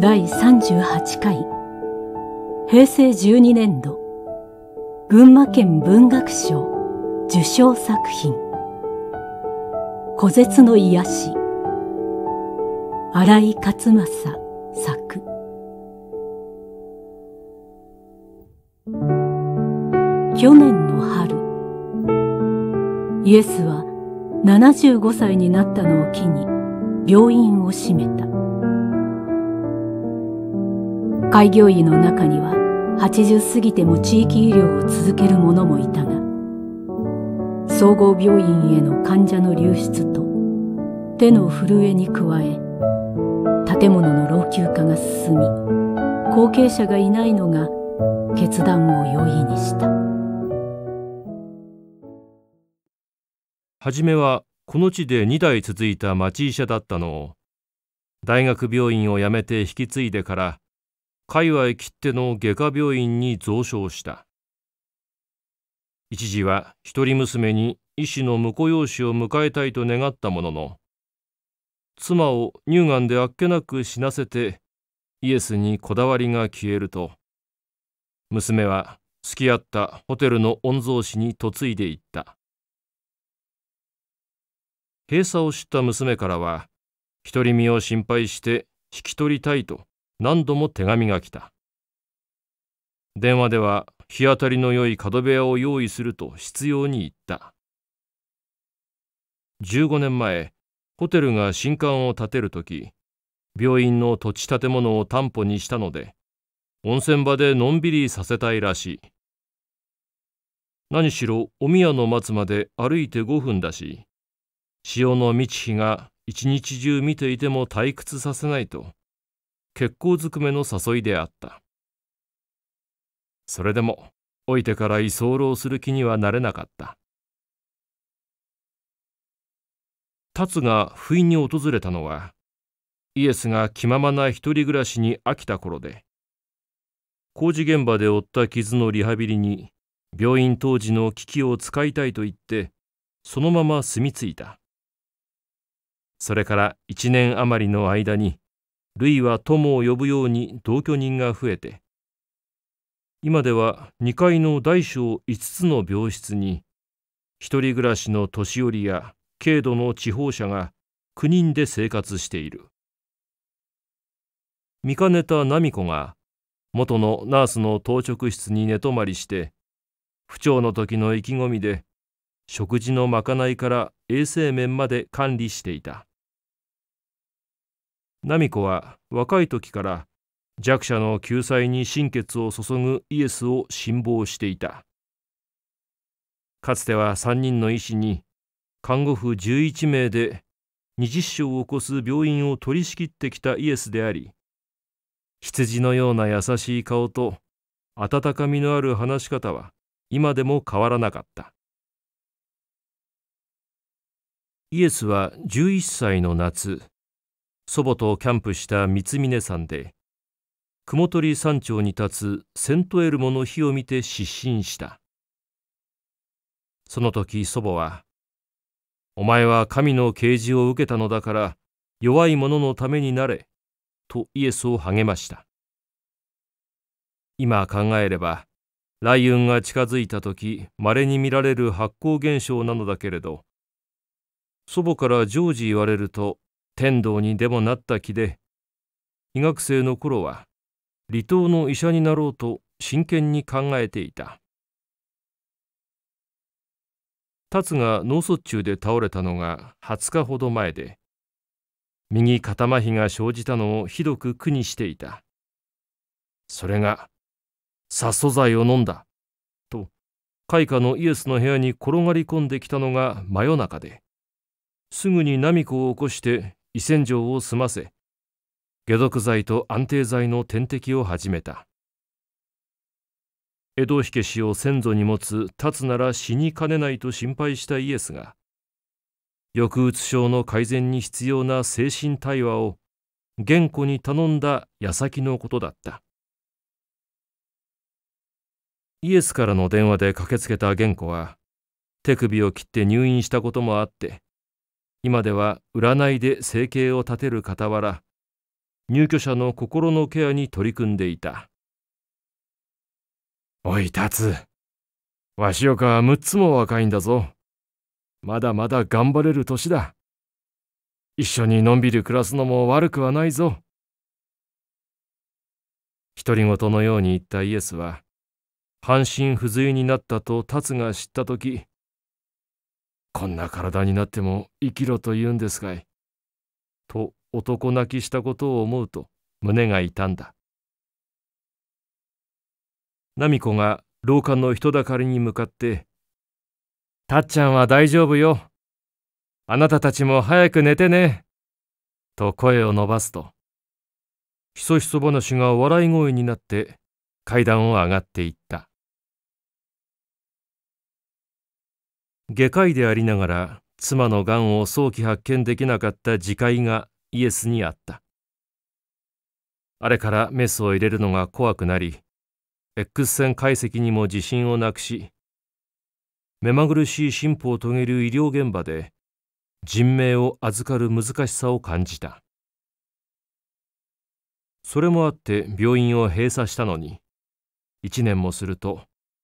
第38回平成12年度群馬県文学賞受賞作品虎絶の癒し荒井勝正作去年の春イエスは75歳になったのを機に病院を閉めた開業医の中には80過ぎても地域医療を続ける者もいたが、総合病院への患者の流出と手の震えに加え、建物の老朽化が進み、後継者がいないのが決断を容易にした。初めはこの地で2代続いた町医者だったのを、大学病院を辞めて引き継いでから界隈きっての外科病院に増床した一時は一人娘に医師の婿養子を迎えたいと願ったものの妻を乳がんであっけなく死なせてイエスにこだわりが消えると娘は付き合ったホテルの御曹司に嫁いでいった閉鎖を知った娘からは独り身を心配して引き取りたいと何度も手紙が来た電話では日当たりの良い角部屋を用意すると執拗に言った15年前ホテルが新館を建てる時病院の土地建物を担保にしたので温泉場でのんびりさせたいらしい何しろお宮の松まで歩いて5分だし潮の満ち干が一日中見ていても退屈させないと血行ずくめの誘いであったそれでも老いてから居候する気にはなれなかった達が不意に訪れたのはイエスが気ままな一人暮らしに飽きた頃で工事現場で負った傷のリハビリに病院当時の機器を使いたいと言ってそのまま住み着いたそれから1年余りの間にルイは友を呼ぶように同居人が増えて今では2階の大小5つの病室に一人暮らしの年寄りや軽度の地方者が9人で生活している見かねた奈美子が元のナースの当直室に寝泊まりして不調の時の意気込みで食事のまかないから衛生面まで管理していたナミコは若い時から弱者の救済に心血を注ぐイエスを辛抱していたかつては3人の医師に看護婦11名で20床を超す病院を取り仕切ってきたイエスであり羊のような優しい顔と温かみのある話し方は今でも変わらなかったイエスは11歳の夏祖母とキャンプした三峰山で雲取山頂に立つセントエルモの火を見て失神したその時祖母は「お前は神の啓示を受けたのだから弱い者のためになれ」とイエスを励ました今考えれば雷雲が近づいた時まれに見られる発光現象なのだけれど祖母から常時言われると天道にでもなった気で医学生の頃は離島の医者になろうと真剣に考えていた達が脳卒中で倒れたのが20日ほど前で右肩麻痺が生じたのをひどく苦にしていたそれが殺素剤を飲んだと開花のイエスの部屋に転がり込んできたのが真夜中ですぐに波子を起こして胃洗浄を済ませ解毒剤と安定剤の点滴を始めた江戸火消しを先祖に持つ立つなら死にかねないと心配したイエスが抑うつ症の改善に必要な精神対話を玄子に頼んだ矢先のことだったイエスからの電話で駆けつけた玄子は手首を切って入院したこともあって今では占いで生計を立てる傍ら入居者の心のケアに取り組んでいたおい達わしよか6つも若いんだぞまだまだ頑張れる年だ一緒にのんびり暮らすのも悪くはないぞ独り言のように言ったイエスは半身不随になったと達が知った時こんな体になっても生きろと言うんですかい。と男泣きしたことを思うと胸が痛んだ。奈美子が廊下の人だかりに向かって「たっちゃんは大丈夫よ。あなたたちも早く寝てね。と声を伸ばすと、ひそひそ話が笑い声になって階段を上がっていった。外科医でありながら妻のがんを早期発見できなかった自戒がイエスにあったあれからメスを入れるのが怖くなり X 線解析にも自信をなくし目まぐるしい進歩を遂げる医療現場で人命を預かる難しさを感じたそれもあって病院を閉鎖したのに1年もすると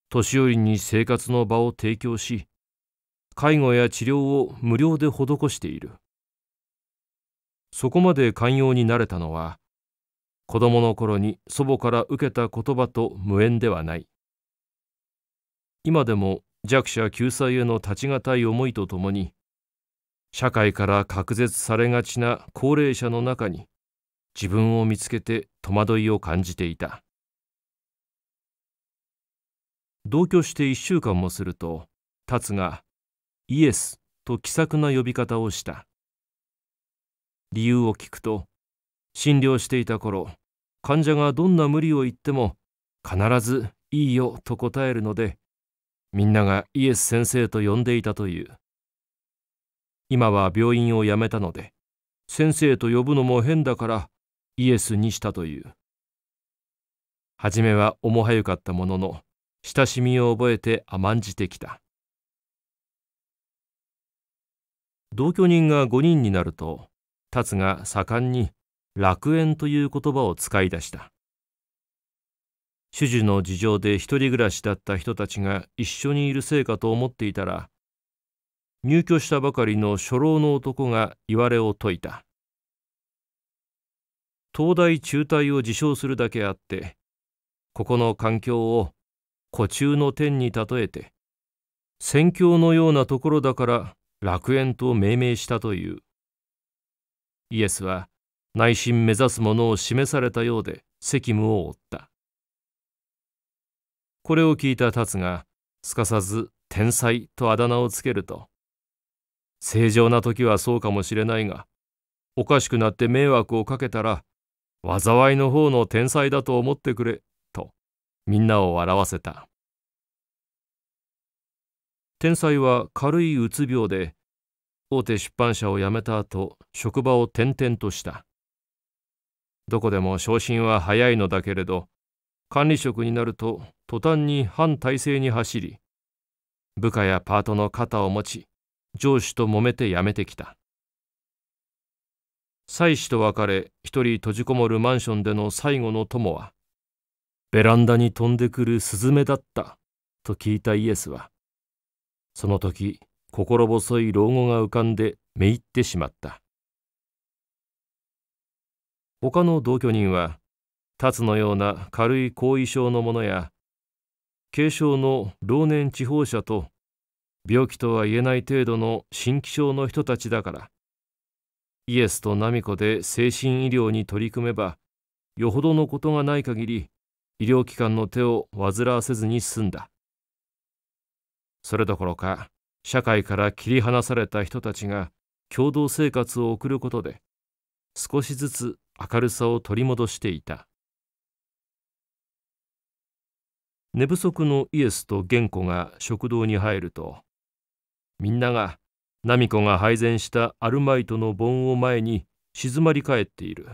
年寄りに生活の場を提供し介護や治療を無料で施しているそこまで寛容になれたのは子供の頃に祖母から受けた言葉と無縁ではない今でも弱者救済への立ち難い思いとともに社会から隔絶されがちな高齢者の中に自分を見つけて戸惑いを感じていた同居して1週間もすると達がイエスと気さくな呼び方をした理由を聞くと診療していた頃患者がどんな無理を言っても必ず「いいよ」と答えるのでみんながイエス先生と呼んでいたという今は病院を辞めたので先生と呼ぶのも変だからイエスにしたという初めは重はゆかったものの親しみを覚えて甘んじてきた同居人が5人になると達が盛んに楽園という言葉を使い出した主樹の事情で一人暮らしだった人たちが一緒にいるせいかと思っていたら入居したばかりの初老の男がいわれを説いた東大中退を自称するだけあってここの環境を古中の天に例えて戦況のようなところだから楽園と命名したというイエスは内心目指すものを示されたようで責務を負ったこれを聞いた達がすかさず「天才」とあだ名をつけると正常な時はそうかもしれないがおかしくなって迷惑をかけたら災いの方の天才だと思ってくれとみんなを笑わせた。天才は軽いうつ病で大手出版社を辞めた後職場を転々としたどこでも昇進は早いのだけれど管理職になると途端に反体制に走り部下やパートの肩を持ち上司と揉めて辞めてきた妻子と別れ一人閉じこもるマンションでの最後の友はベランダに飛んでくるスズメだったと聞いたイエスはその時心細い老後が浮かんでめいってしまった他の同居人は達のような軽い後遺症のものや軽症の老年痴呆者と病気とは言えない程度の新規症の人たちだからイエスとナミコで精神医療に取り組めばよほどのことがない限り医療機関の手を煩わせずに済んだそれどころか社会から切り離された人たちが共同生活を送ることで少しずつ明るさを取り戻していた寝不足のイエスと玄子が食堂に入るとみんながナミコが配膳したアルマイトの盆を前に静まり返っている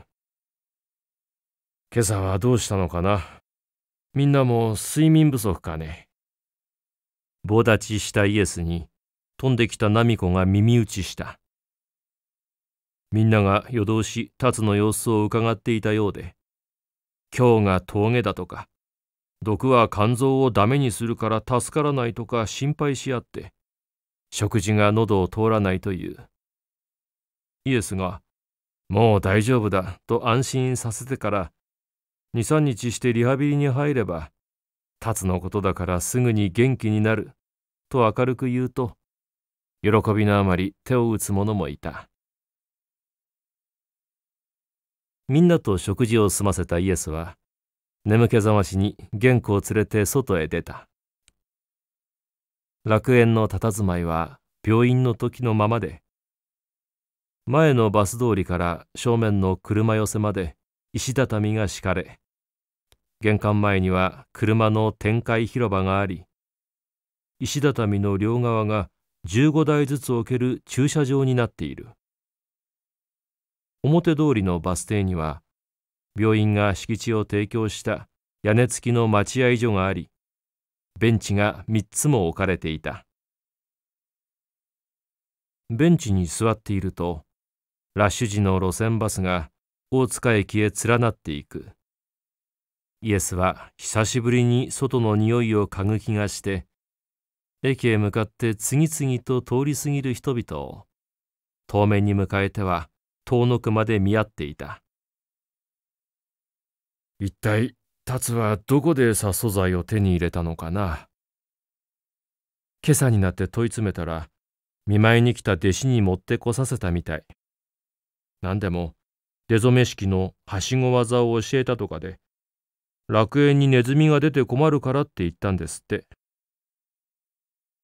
今朝はどうしたのかなみんなも睡眠不足かね棒立ちしたイエスに飛んできたナミコが耳打ちしたみんなが夜通しつの様子をうかがっていたようで今日が峠だとか毒は肝臓をダメにするから助からないとか心配し合って食事が喉を通らないというイエスが「もう大丈夫だ」と安心させてから23日してリハビリに入ればつのことだからすぐに元気になる、と明るく言うと、喜びのあまり手を打つ者もいた。みんなと食事を済ませたイエスは、眠気覚ましに玄子を連れて外へ出た。楽園の佇まいは病院の時のままで、前のバス通りから正面の車寄せまで石畳が敷かれ、玄関前には車の展開広場があり石畳の両側が15台ずつ置ける駐車場になっている表通りのバス停には病院が敷地を提供した屋根付きの待合所がありベンチが3つも置かれていたベンチに座っているとラッシュ時の路線バスが大塚駅へ連なっていくイエスは久しぶりに外の匂いを嗅ぐ気がして駅へ向かって次々と通り過ぎる人々を当面に迎えては遠のくまで見合っていた一体達はどこで殺素剤を手に入れたのかな今朝になって問い詰めたら見舞いに来た弟子に持ってこさせたみたい何でも出初め式のはしご技を教えたとかで楽園にネズミが出て困るからって言ったんですって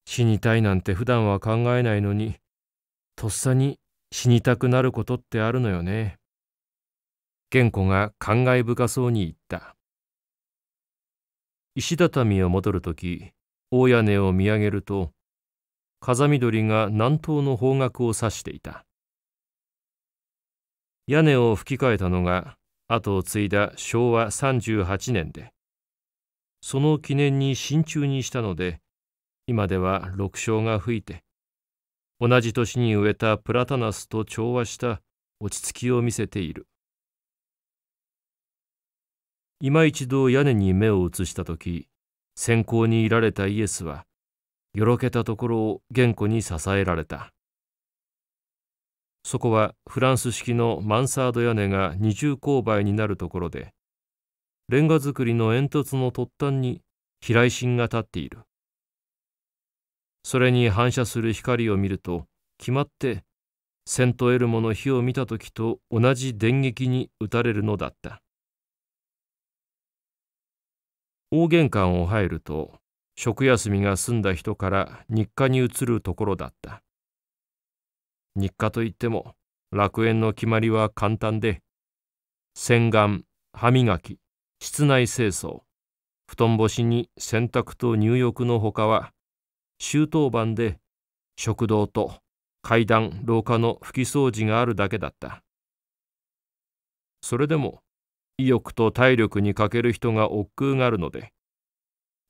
死にたいなんて普段は考えないのにとっさに死にたくなることってあるのよね健子が感慨深そうに言った石畳を戻る時大屋根を見上げると風見鳥が南東の方角を指していた屋根を吹き替えたのが後を継いだ昭和38年でその記念に真鍮にしたので今では六章が吹いて同じ年に植えたプラタナスと調和した落ち着きを見せている今一度屋根に目を移した時先行にいられたイエスはよろけたところを玄子に支えられた。そこはフランス式のマンサード屋根が二重勾配になるところでレンガ造りの煙突の突端に飛来心が立っているそれに反射する光を見ると決まってセントエルモの火を見た時と同じ電撃に打たれるのだった大玄関を入ると食休みが済んだ人から日課に移るところだった日課といっても楽園の決まりは簡単で洗顔歯磨き室内清掃布団干しに洗濯と入浴のほかは周当番で食堂と階段廊下の拭き掃除があるだけだったそれでも意欲と体力に欠ける人が億劫があるので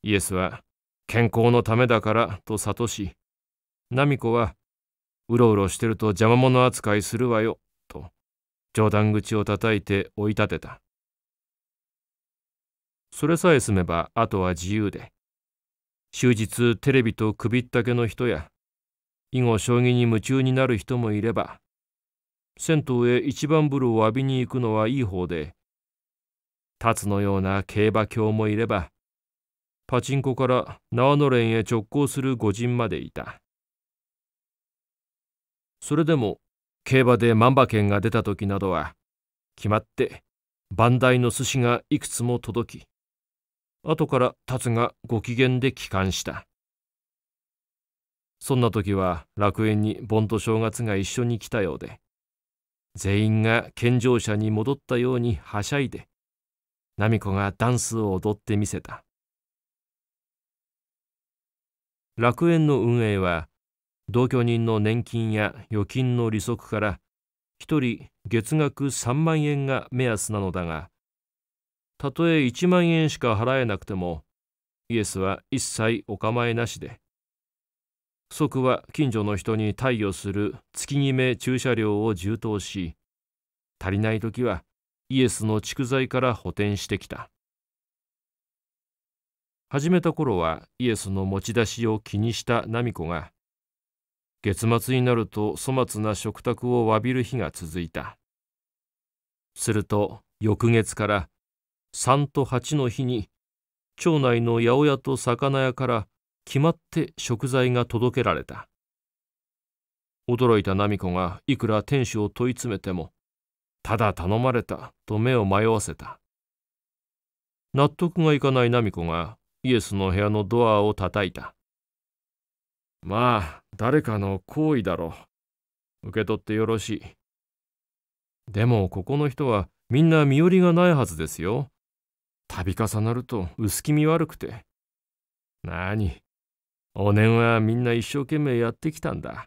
イエスは健康のためだからと諭し奈美子はうろうろしてると邪魔者扱いするわよ、と、冗談口を叩いて追い立てた。それさえ済めば、あとは自由で。終日テレビと首ったけの人や、囲碁将棋に夢中になる人もいれば、銭湯へ一番風呂を浴びに行くのはいい方で、達のような競馬卿もいれば、パチンコから縄のんへ直行する御人までいた。それでも競馬で万馬券が出た時などは決まって番台の寿司がいくつも届き後から達がご機嫌で帰還したそんな時は楽園に盆と正月が一緒に来たようで全員が健常者に戻ったようにはしゃいで奈美子がダンスを踊ってみせた楽園の運営は同居人の年金や預金の利息から1人月額3万円が目安なのだがたとえ1万円しか払えなくてもイエスは一切お構いなしで即は近所の人に貸与する月決め駐車料を充当し足りない時はイエスの蓄財から補填してきた始めた頃はイエスの持ち出しを気にした奈美子が月末になると粗末な食卓をわびる日が続いたすると翌月から3と8の日に町内の八百屋と魚屋から決まって食材が届けられた驚いた奈美子がいくら店主を問い詰めてもただ頼まれたと目を迷わせた納得がいかない奈美子がイエスの部屋のドアを叩いたまあ、誰かの行為だろう。受け取ってよろしい。でも、ここの人はみんな身寄りがないはずですよ。度重なると薄気味悪くて。なに、お年はみんな一生懸命やってきたんだ。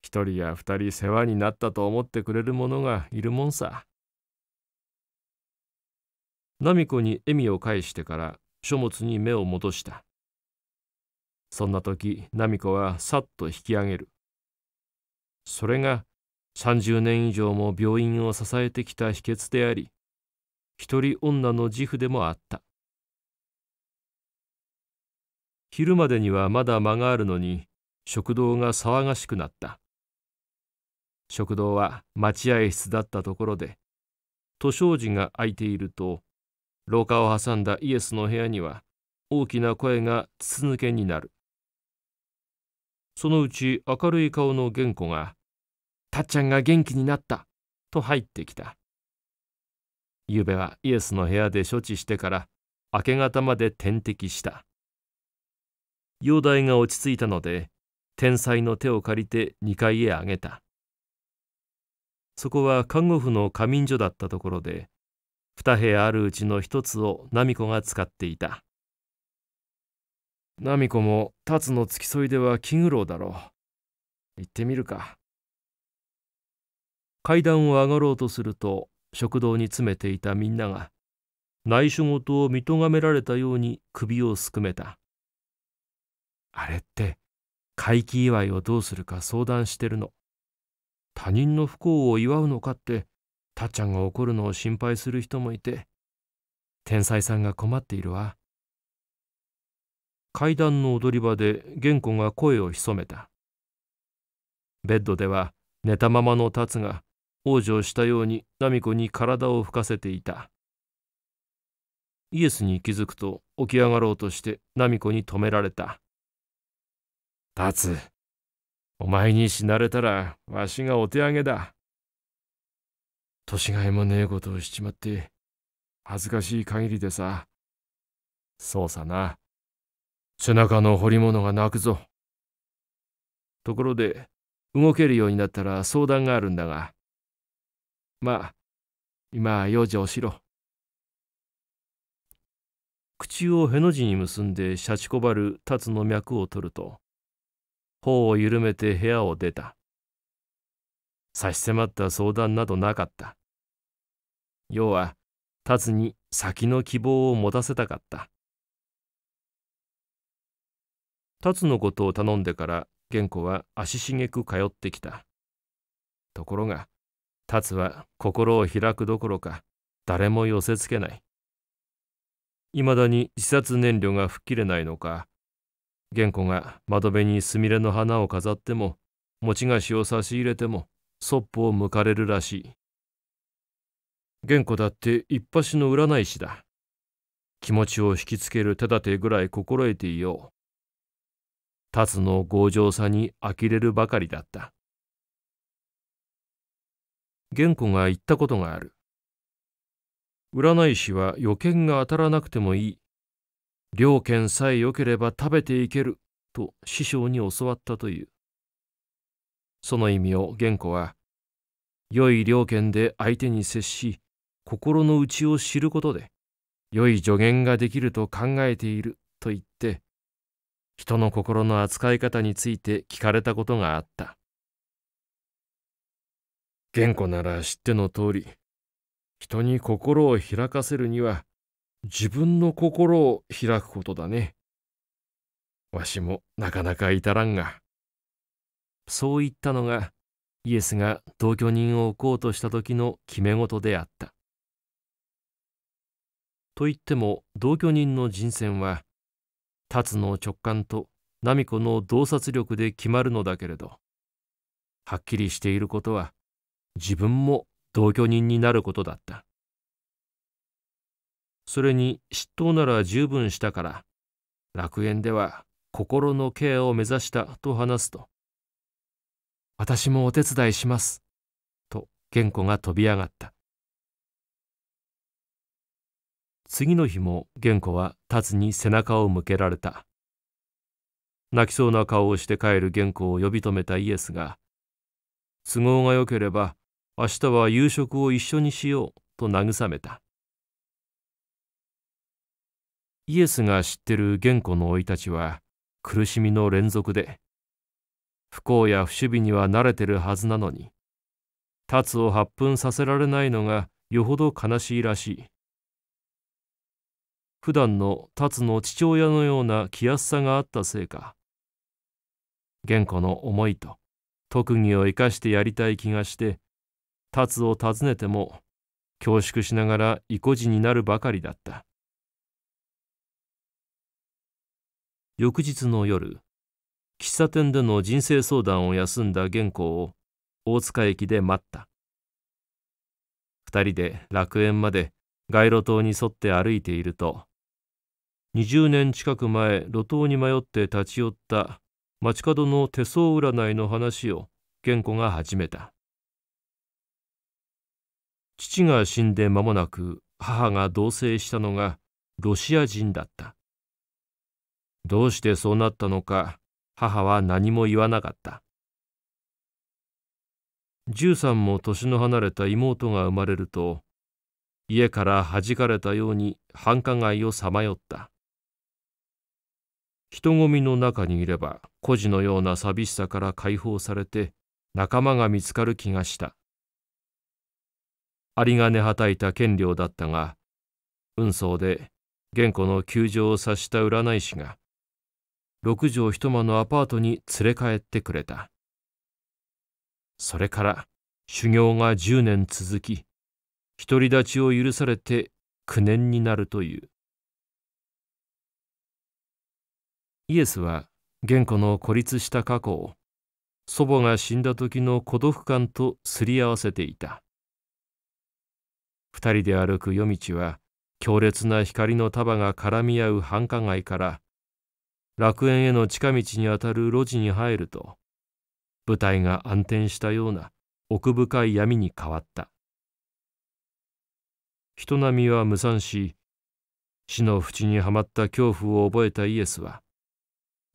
一人や二人世話になったと思ってくれる者がいるもんさ。ナミコに笑みを返してから書物に目を戻した。そんな時ナミコはさっと引き上げるそれが30年以上も病院を支えてきた秘訣であり一人女の自負でもあった昼までにはまだ間があるのに食堂が騒がしくなった食堂は待合室だったところで図書寺が空いていると廊下を挟んだイエスの部屋には大きな声が筒抜けになるそのうち明るい顔の玄子が「たっちゃんが元気になった」と入ってきたゆうべはイエスの部屋で処置してから明け方まで点滴した容体が落ち着いたので天才の手を借りて2階へ上げたそこは看護婦の仮眠所だったところで2部屋あるうちの1つを奈美子が使っていたナミコも達の付き添いでは気苦労だろう行ってみるか階段を上がろうとすると食堂に詰めていたみんなが内緒事を見とがめられたように首をすくめたあれって会期祝いをどうするか相談してるの他人の不幸を祝うのかってたっちゃんが怒るのを心配する人もいて天才さんが困っているわ階段の踊り場で玄子が声を潜めたベッドでは寝たままの達が往生したように奈美子に体を吹かせていたイエスに気づくと起き上がろうとして奈美子に止められた達お前に死なれたらわしがお手上げだ年がいもねえことをしちまって恥ずかしい限りでさそうさな背中の彫り物が泣くぞ。ところで、動けるようになったら相談があるんだが。まあ、今、用事をしろ。口をへの字に結んでしゃちこばる達の脈を取ると、頬を緩めて部屋を出た。差し迫った相談などなかった。要は、達に先の希望を持たせたかった。達のことを頼んでから玄子は足しげく通ってきたところが達は心を開くどころか誰も寄せつけないいまだに自殺燃料が吹っ切れないのか玄子が窓辺にすみれの花を飾っても持ち菓子を差し入れてもそっぽを向かれるらしい玄子だって一発の占い師だ気持ちを引きつける手立てぐらい心得ていよう達の強情さに呆れるばかりだった。玄子が言ったことがある。占い師は予見が当たらなくてもいい。良剣さえ良ければ食べていけると師匠に教わったという。その意味を玄子は、良い良剣で相手に接し、心の内を知ることで、良い助言ができると考えている人の心の扱い方について聞かれたことがあった。言語なら知っての通り、人に心を開かせるには、自分の心を開くことだね。わしもなかなか至らんが。そう言ったのが、イエスが同居人を置こうとした時の決め事であった。と言っても同居人の人選はつの直感と奈美子の洞察力で決まるのだけれどはっきりしていることは自分も同居人になることだったそれに執刀なら十分したから楽園では心のケアを目指したと話すと「私もお手伝いします」と玄子が飛び上がった次の日も玄子は達に背中を向けられた泣きそうな顔をして帰る玄子を呼び止めたイエスが都合が良ければ明日は夕食を一緒にしようと慰めたイエスが知ってる玄子の生い立ちは苦しみの連続で不幸や不守備には慣れてるはずなのに達を発奮させられないのがよほど悲しいらしい普段の達の父親のような気安さがあったせいか玄子の思いと特技を生かしてやりたい気がして達を訪ねても恐縮しながら意固地になるばかりだった翌日の夜喫茶店での人生相談を休んだ原稿を大塚駅で待った2人で楽園まで街路灯に沿って歩いていると20年近く前路頭に迷って立ち寄った街角の手相占いの話を玄子が始めた父が死んで間もなく母が同棲したのがロシア人だったどうしてそうなったのか母は何も言わなかった13も年の離れた妹が生まれると家から弾かれたように繁華街をさまよった人混みの中にいれば孤児のような寂しさから解放されて仲間が見つかる気がした有金はたいた権領だったが運送で玄子の窮状を察した占い師が六畳一間のアパートに連れ帰ってくれたそれから修行が10年続き独り立ちを許されて9年になるというイエスは原子の孤立した過去を祖母が死んだ時の孤独感とすり合わせていた2人で歩く夜道は強烈な光の束が絡み合う繁華街から楽園への近道にあたる路地に入ると舞台が暗転したような奥深い闇に変わった人波は無惨し死の淵にはまった恐怖を覚えたイエスは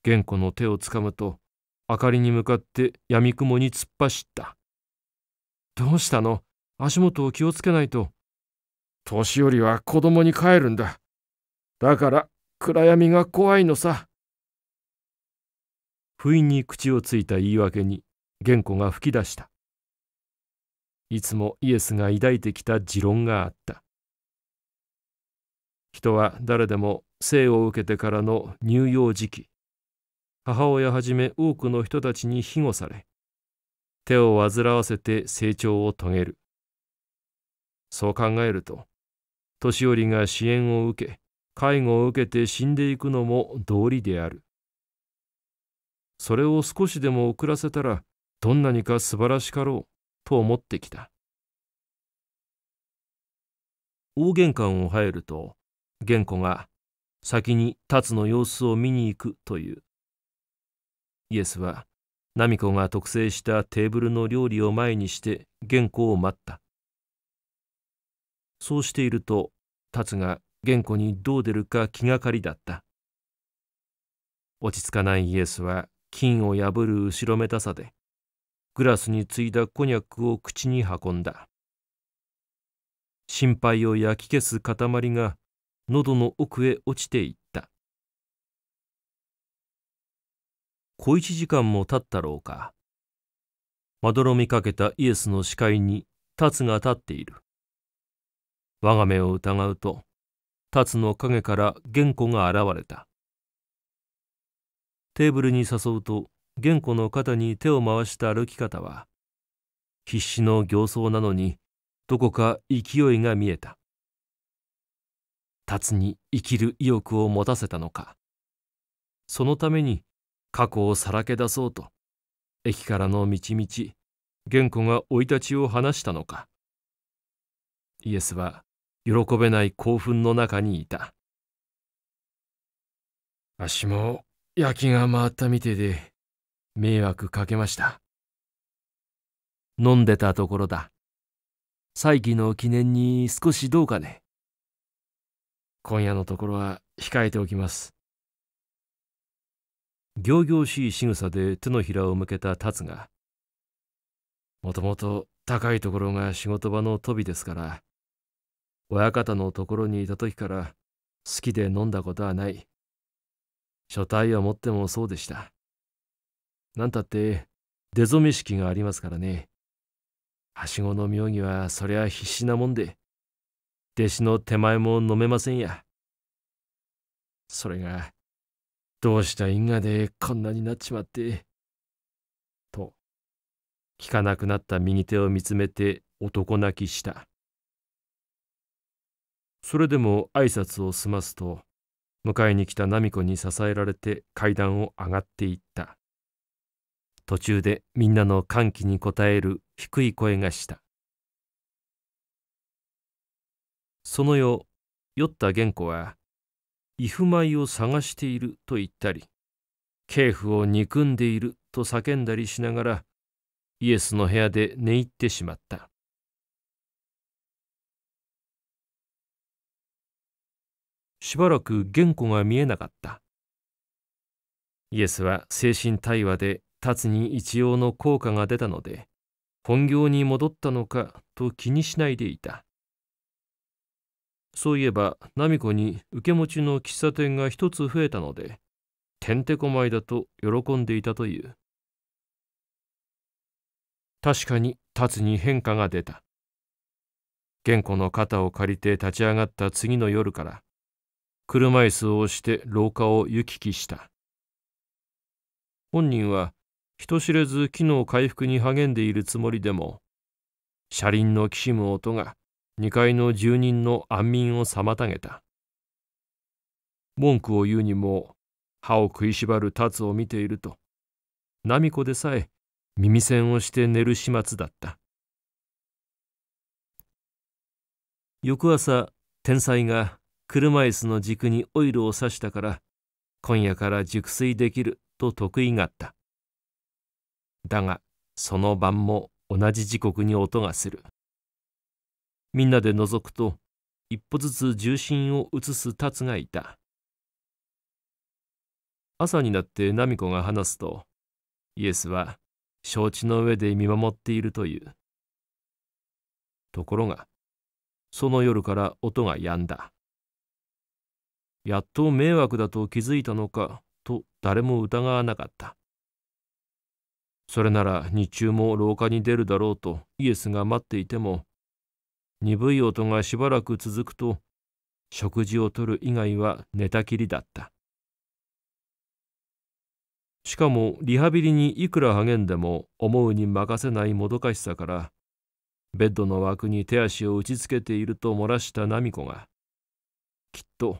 玄子の手をつかむと明かりに向かってやみくもに突っ走ったどうしたの足元を気をつけないと年寄りは子供に帰るんだだから暗闇が怖いのさ不意に口をついた言い訳に玄子が吹き出したいつもイエスが抱いてきた持論があった人は誰でも生を受けてからの乳幼児期母親はじめ多くの人たちに庇護され手を煩わせて成長を遂げるそう考えると年寄りが支援を受け介護を受けて死んでいくのも道理であるそれを少しでも遅らせたらどんなにか素晴らしかろうと思ってきた大玄関を入ると玄子が先につの様子を見に行くというイエスはナミコが特製したテーブルの料理を前にして原稿を待ったそうしているとタツが原稿にどう出るか気がかりだった落ち着かないイエスは金を破る後ろめたさでグラスについだコニャックを口に運んだ心配を焼き消す塊が喉の奥へ落ちていった小一時間も経ったろうかまどろみかけたイエスの視界にツが立っている我が目を疑うとツの影から玄子が現れたテーブルに誘うと玄子の肩に手を回した歩き方は必死の形相なのにどこか勢いが見えたツに生きる意欲を持たせたのかそのために過去をさらけ出そうと駅からの道々玄子が生い立ちを話したのかイエスは喜べない興奮の中にいた足しも焼きが回ったみてで迷惑かけました飲んでたところだ再起の記念に少しどうかね今夜のところは控えておきます仰々しい仕草で手のひらを向けた達が、もともと高いところが仕事場の飛びですから、親方のところにいた時から好きで飲んだことはない。書体を持ってもそうでした。なんたって、出初め式がありますからね。はしごの妙義はそりゃ必死なもんで、弟子の手前も飲めませんや。それが、どうした因果でこんなになっちまって。と、聞かなくなった右手を見つめて男泣きした。それでも挨拶を済ますと、迎えに来た奈美子に支えられて階段を上がっていった。途中でみんなの歓喜に応える低い声がした。その夜、酔った玄子はイフマイを探していると言ったりケーフを憎んでいると叫んだりしながらイエスの部屋で寝入ってしまったしばらく言語が見えなかったイエスは精神対話で立つに一応の効果が出たので本業に戻ったのかと気にしないでいたそういえばナミコに受け持ちの喫茶店が一つ増えたのでてんてこまいだと喜んでいたという確かにつに変化が出た玄子の肩を借りて立ち上がった次の夜から車椅子を押して廊下を行き来した本人は人知れず機能回復に励んでいるつもりでも車輪のきしむ音が2階の住人の安眠を妨げた文句を言うにも歯を食いしばる達を見ていると浪子でさえ耳栓をして寝る始末だった翌朝天才が車椅子の軸にオイルを刺したから今夜から熟睡できると得意があっただがその晩も同じ時刻に音がするみんなで覗くと一歩ずつ重心を移す達がいた朝になって奈美子が話すとイエスは承知の上で見守っているというところがその夜から音が止んだやっと迷惑だと気づいたのかと誰も疑わなかったそれなら日中も廊下に出るだろうとイエスが待っていても鈍い音がしばらく続くと食事をとる以外は寝たきりだったしかもリハビリにいくら励んでも思うに任せないもどかしさからベッドの枠に手足を打ちつけていると漏らした奈美子がきっと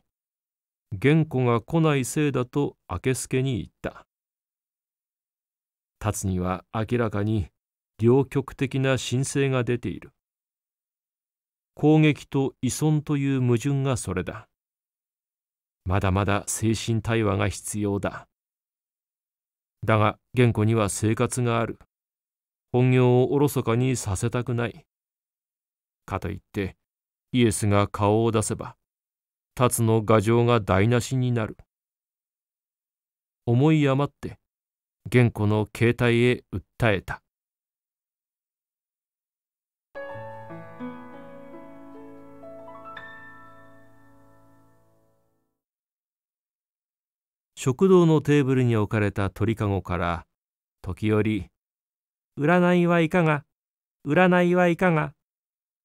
玄子が来ないせいだと明けに言った達には明らかに両極的な申請が出ている攻撃と依存という矛盾がそれだまだまだ精神対話が必要だだが言語には生活がある本業をおろそかにさせたくないかといってイエスが顔を出せば達の牙城が台無しになる思い余って原子の携帯へ訴えた食堂のテーブルに置かれた鳥かごから時折「占いはいかが占いはいかが」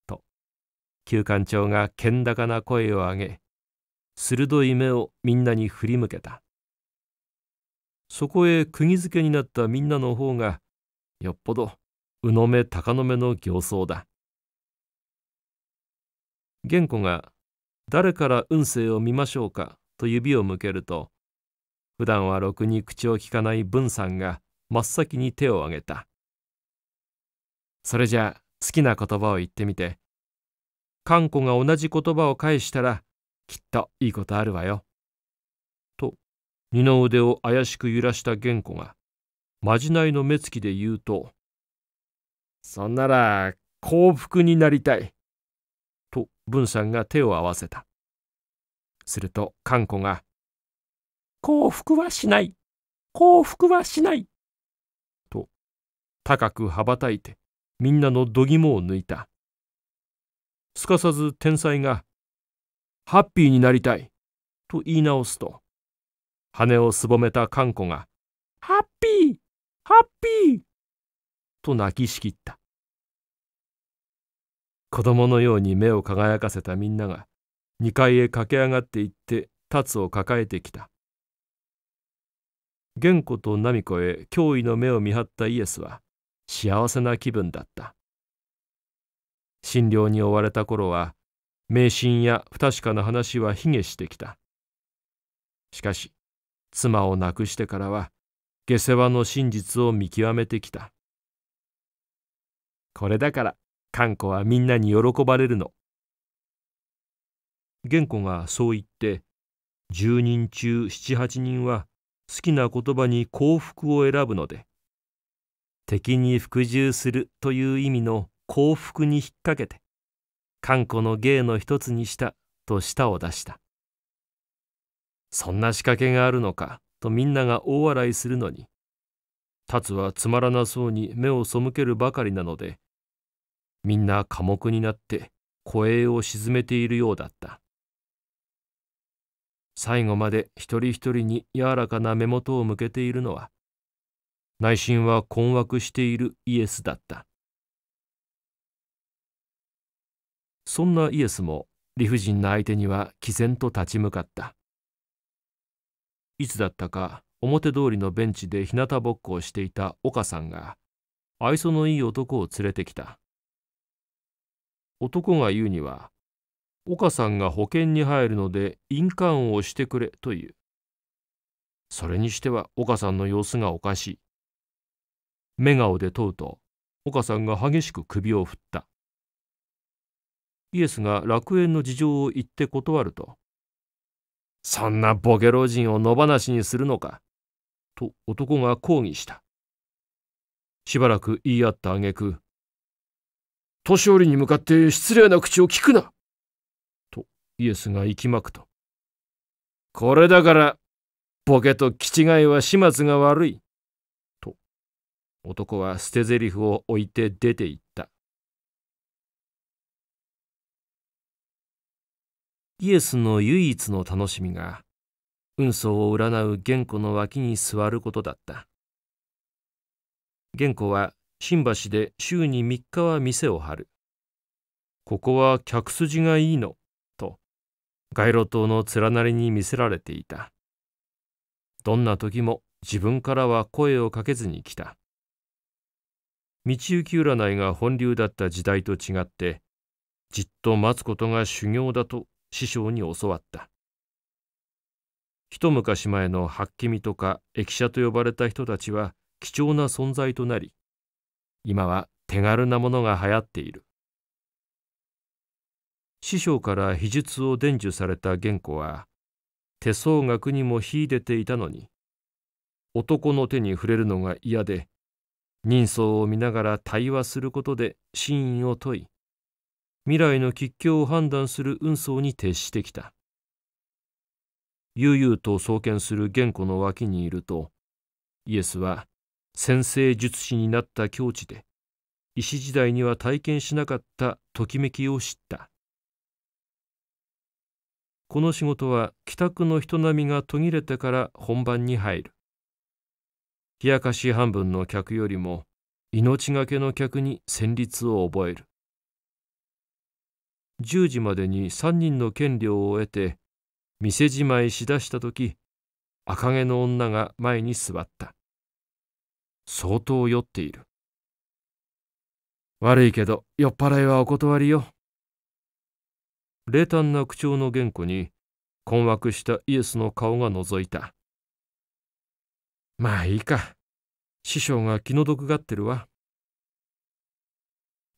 と旧館長がけん高な声を上げ鋭い目をみんなに振り向けたそこへ釘付けになったみんなの方がよっぽど鵜の目鷹の目の形相だ玄子が「誰から運勢を見ましょうか」と指を向けると普段はろくに口をきかない文さんが真っ先に手を挙げたそれじゃあ好きな言葉を言ってみてかんこが同じ言葉を返したらきっといいことあるわよと二の腕を怪しく揺らした玄子がまじないの目つきで言うと「そんなら幸福になりたい」と文さんが手を合わせたするとかんこが降伏はしない降伏はしないと高く羽ばたいてみんなの度肝を抜いたすかさず天才が「ハッピーになりたい」と言い直すと羽をすぼめたカ子が「ハッピーハッピー!」と泣きしきった子供のように目を輝かせたみんなが2階へ駆け上がっていってつを抱えてきた玄子と奈美子へ脅威の目を見張ったイエスは幸せな気分だった診療に追われた頃は迷信や不確かな話は卑下してきたしかし妻を亡くしてからは下世話の真実を見極めてきたこれだからカ子はみんなに喜ばれるの玄子がそう言って10人中78人は好きな言葉に幸福を選ぶので敵に服従するという意味の幸福に引っ掛けて頑固の芸の一つにしたと舌を出したそんな仕掛けがあるのかとみんなが大笑いするのに達はつまらなそうに目を背けるばかりなのでみんな寡黙になって声を沈めているようだった最後まで一人一人に柔らかな目元を向けているのは内心は困惑しているイエスだったそんなイエスも理不尽な相手には毅然と立ち向かったいつだったか表通りのベンチで日向ぼっこをしていた岡さんが愛想のいい男を連れてきた男が言うには岡さんが保険に入るので印鑑をしてくれというそれにしては岡さんの様子がおかしい目顔で問うと岡さんが激しく首を振ったイエスが楽園の事情を言って断ると「そんなボケ老人を野放しにするのか」と男が抗議したしばらく言い合った挙句年寄りに向かって失礼な口を聞くなイエスが息巻くと。これだから、ボケと気違いは始末が悪い。と、男は捨て台詞を置いて出て行った。イエスの唯一の楽しみが、運送を占う玄子の脇に座ることだった。玄子は新橋で週に3日は店を張る。ここは客筋がいいの。街路灯の連なりに見せられていたどんな時も自分からは声をかけずに来た道行き占いが本流だった時代と違ってじっと待つことが修行だと師匠に教わった一昔前の八気味とか駅舎と呼ばれた人たちは貴重な存在となり今は手軽なものが流行っている師匠から秘術を伝授された元子は手相学にも秀でていたのに男の手に触れるのが嫌で人相を見ながら対話することで真意を問い未来の吉凶を判断する運送に徹してきた悠々と創建する元子の脇にいるとイエスは先生術師になった境地で石時代には体験しなかったときめきを知った。この仕事は帰宅の人波が途切れてから本番に入る冷やかし半分の客よりも命がけの客に戦慄を覚える10時までに3人の権利を得て店じまいしだした時赤毛の女が前に座った相当酔っている悪いけど酔っ払いはお断りよ冷淡な口調の言語に困惑したイエスの顔が覗いたまあいいか師匠が気の毒がってるわ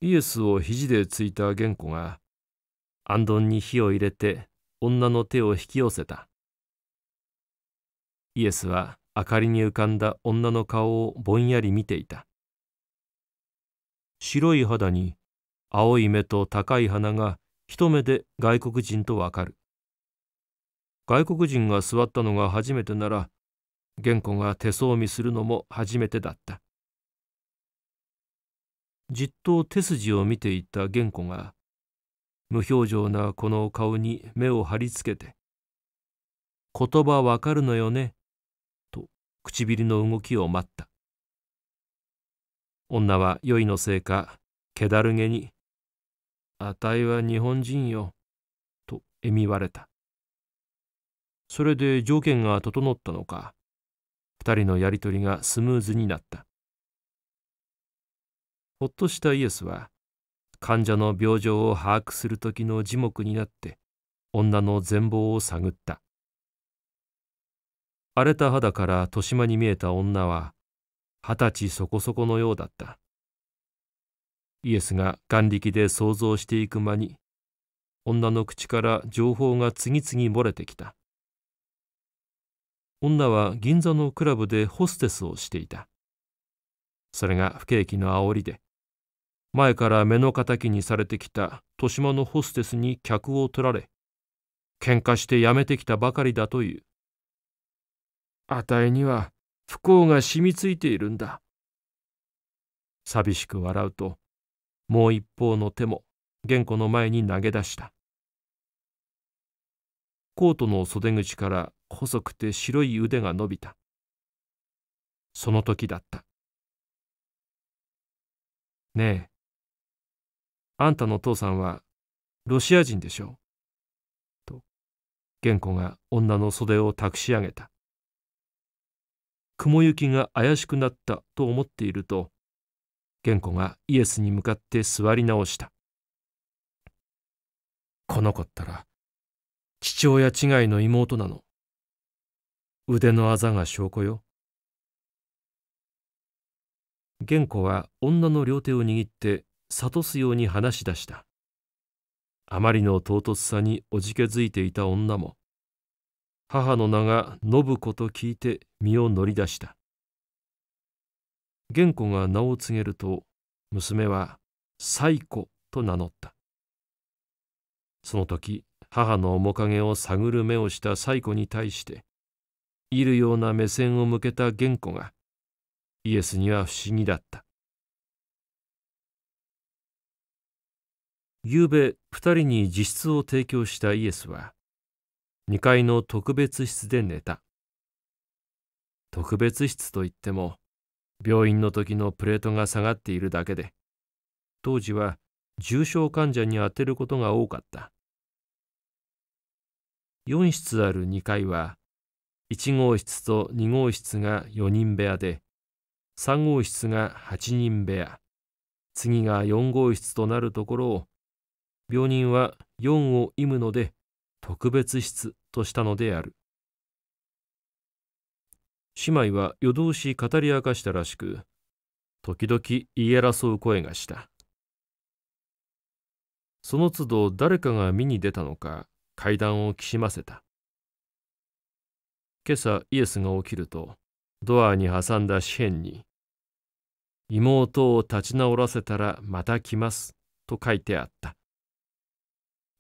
イエスを肘でついた言語が安どんに火を入れて女の手を引き寄せたイエスは明かりに浮かんだ女の顔をぼんやり見ていた白い肌に青い目と高い鼻が一目で外国人とわかる外国人が座ったのが初めてなら玄子が手相見するのも初めてだったじっと手筋を見ていた玄子が無表情なこの顔に目を貼り付けて「言葉わかるのよね」と唇の動きを待った女は酔いのせいかけだるげにあたいは日本人よ。と、えみわれた。それで条件が整ったのか、2人のやりとりがスムーズになった。ほっとしたイエスは、患者の病状を把握する時の耳目になって、女の全貌を探った。荒れた肌から豊島に見えた女は、二十歳そこそこのようだった。イエスが眼力で想像していく間に女の口から情報が次々漏れてきた女は銀座のクラブでホステスをしていたそれが不景気の煽りで前から目の敵にされてきた豊島のホステスに客を取られ喧嘩して辞めてきたばかりだというあたいには不幸が染みついているんだ寂しく笑うともう一方の手も玄子の前に投げ出したコートの袖口から細くて白い腕が伸びたその時だったねえあんたの父さんはロシア人でしょうと玄子が女の袖を託し上げた雲行きが怪しくなったと思っていると玄子がイエスに向かって座り直したこの子ったら父親違いの妹なの腕のあざが証拠よ玄子は女の両手を握って諭すように話し出したあまりの唐突さにおじけづいていた女も母の名が信子と聞いて身を乗り出した玄子が名を告げると娘は西子と名乗ったその時母の面影を探る目をした西子に対しているような目線を向けた玄子がイエスには不思議だった夕べ二人に自室を提供したイエスは2階の特別室で寝た特別室といっても病院の時のプレートが下がっているだけで当時は重症患者に充てることが多かった4室ある2階は1号室と2号室が4人部屋で3号室が8人部屋次が4号室となるところを病人は4を忌むので特別室としたのである姉妹は夜通し語り明かしたらしく時々言い争う声がしたその都度誰かが見に出たのか階段をきしませた今朝イエスが起きるとドアに挟んだ紙幣に「妹を立ち直らせたらまた来ます」と書いてあった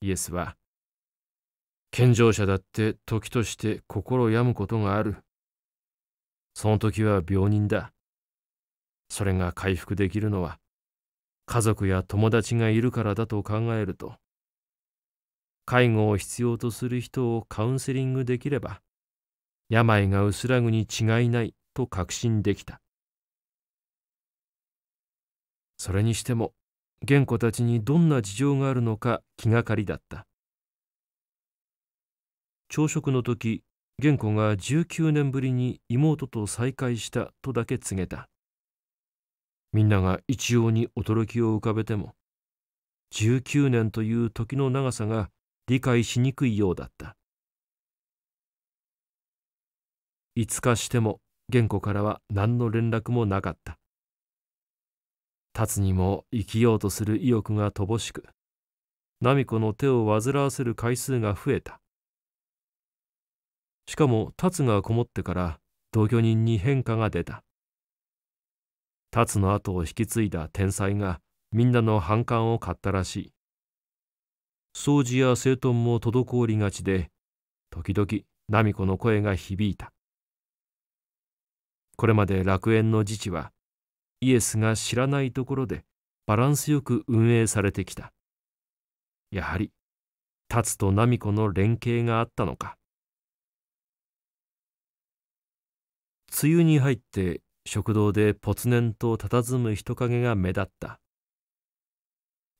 イエスは「健常者だって時として心病むことがある」その時は病人だ。それが回復できるのは、家族や友達がいるからだと考えると、介護を必要とする人をカウンセリングできれば、病が薄らぐに違いないと確信できた。それにしても、玄子たちにどんな事情があるのか気がかりだった。朝食の時、玄子が19年ぶりに妹と再会したとだけ告げたみんなが一様に驚きを浮かべても19年という時の長さが理解しにくいようだったいつかしても玄子からは何の連絡もなかった立つにも生きようとする意欲が乏しく奈美子の手を煩わせる回数が増えたしかも達がこもってから同居人に変化が出た達の後を引き継いだ天才がみんなの反感を買ったらしい掃除や整頓も滞りがちで時々奈美子の声が響いたこれまで楽園の自治はイエスが知らないところでバランスよく運営されてきたやはり達と奈美子の連携があったのか梅雨に入って食堂でぽつねんと佇む人影が目立った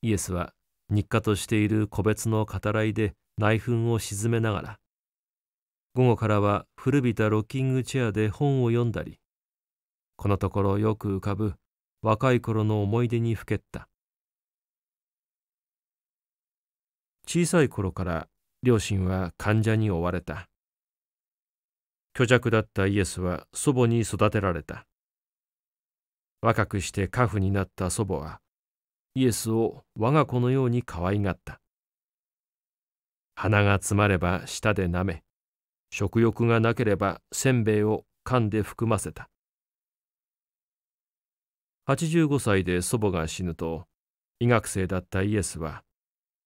イエスは日課としている個別の語らいで内紛を沈めながら午後からは古びたロッキングチェアで本を読んだりこのところよく浮かぶ若い頃の思い出にふけった小さい頃から両親は患者に追われた虚弱だったイエスは祖母に育てられた。若くして家父になった祖母は、イエスを我が子のように可愛がった。鼻が詰まれば舌で舐め、食欲がなければせんべいを噛んで含ませた。85歳で祖母が死ぬと、医学生だったイエスは、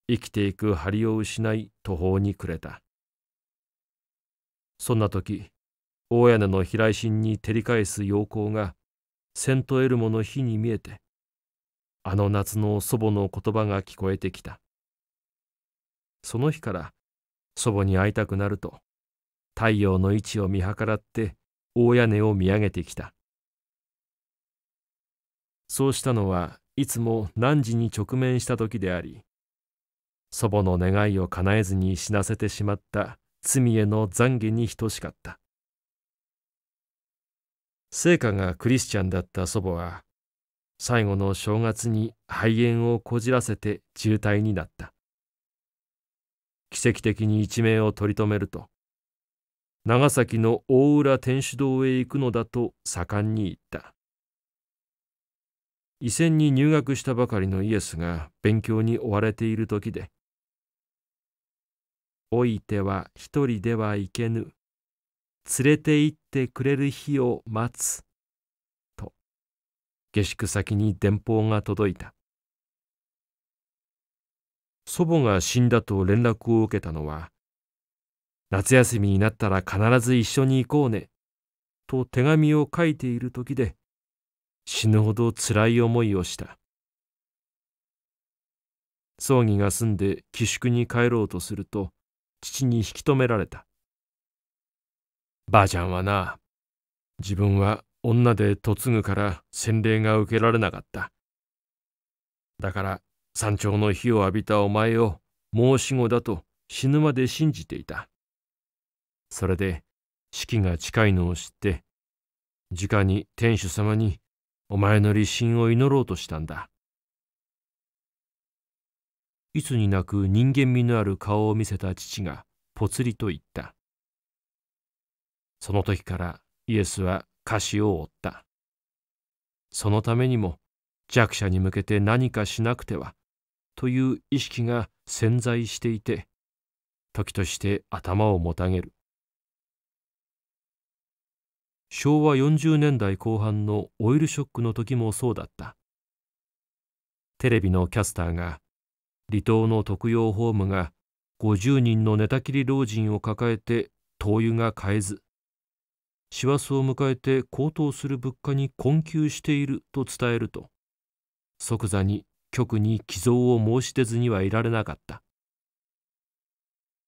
生きていく張りを失い途方に暮れた。そんな時、大屋根の飛来心に照り返す陽光がセントエルモの火に見えてあの夏の祖母の言葉が聞こえてきたその日から祖母に会いたくなると太陽の位置を見計らって大屋根を見上げてきたそうしたのはいつも何時に直面した時であり祖母の願いを叶えずに死なせてしまった罪への懺悔に等しかった聖火がクリスチャンだった祖母は、最後の正月に肺炎をこじらせて重体になった。奇跡的に一命を取り留めると、長崎の大浦天主堂へ行くのだと盛んに言った。伊戦に入学したばかりのイエスが勉強に追われている時で、老いては一人ではいけぬ連れて行ってくれる日を待つ。と、下宿先に電報が届いた。祖母が死んだと連絡を受けたのは、夏休みになったら必ず一緒に行こうね、と手紙を書いている時で、死ぬほど辛い思いをした。葬儀が済んで寄宿に帰ろうとすると、父に引き止められた。ばあちゃんはな自分は女で嫁ぐから洗礼が受けられなかっただから山頂の火を浴びたお前を申し子だと死ぬまで信じていたそれで死期が近いのを知って直に天主様にお前の立身を祈ろうとしたんだいつになく人間味のある顔を見せた父がぽつりと言ったその時からイエスは歌詞を負った。そのためにも弱者に向けて何かしなくてはという意識が潜在していて時として頭をもたげる昭和40年代後半のオイルショックの時もそうだったテレビのキャスターが離島の特養ホームが50人の寝たきり老人を抱えて灯油が買えず師走を迎えて高騰する物価に困窮していると伝えると即座に局に寄贈を申し出ずにはいられなかった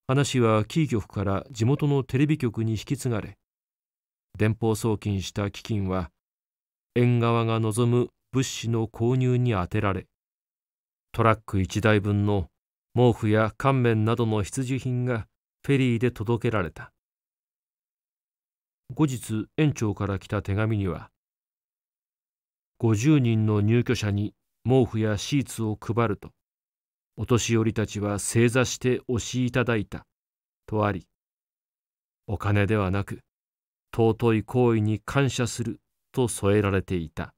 話はキー局から地元のテレビ局に引き継がれ電報送金した基金は縁側が望む物資の購入に充てられトラック1台分の毛布や乾麺などの必需品がフェリーで届けられた後日園長から来た手紙には50人の入居者に毛布やシーツを配るとお年寄りたちは正座しておしいただいたとありお金ではなく尊い行為に感謝すると添えられていた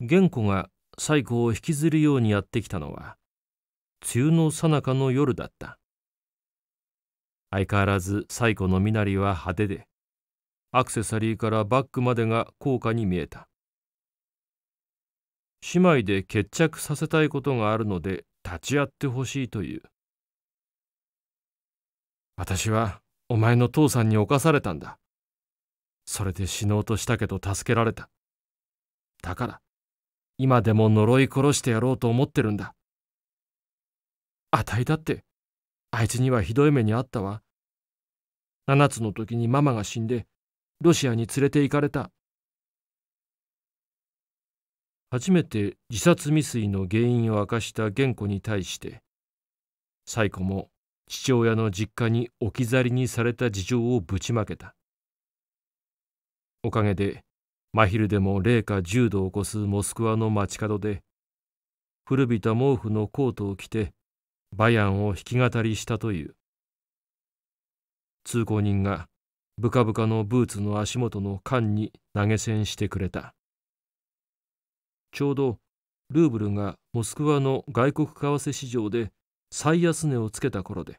玄子が西郷を引きずるようにやってきたのは梅雨のさなかの夜だった相変わらず最古の身なりは派手でアクセサリーからバッグまでが高価に見えた姉妹で決着させたいことがあるので立ち会ってほしいという私はお前の父さんに侵されたんだそれで死のうとしたけど助けられただから今でも呪い殺してやろうと思ってるんだあたいだってあいつにはひどい目にあったわ7つの時にママが死んでロシアに連れて行かれた初めて自殺未遂の原因を明かした玄子に対して最子も父親の実家に置き去りにされた事情をぶちまけたおかげで真昼でも零下10度を超すモスクワの街角で古びた毛布のコートを着てバヤンを弾き語りしたという通行人がブカブカのブーツの足元の缶に投げ銭してくれたちょうどルーブルがモスクワの外国為替市場で最安値をつけた頃で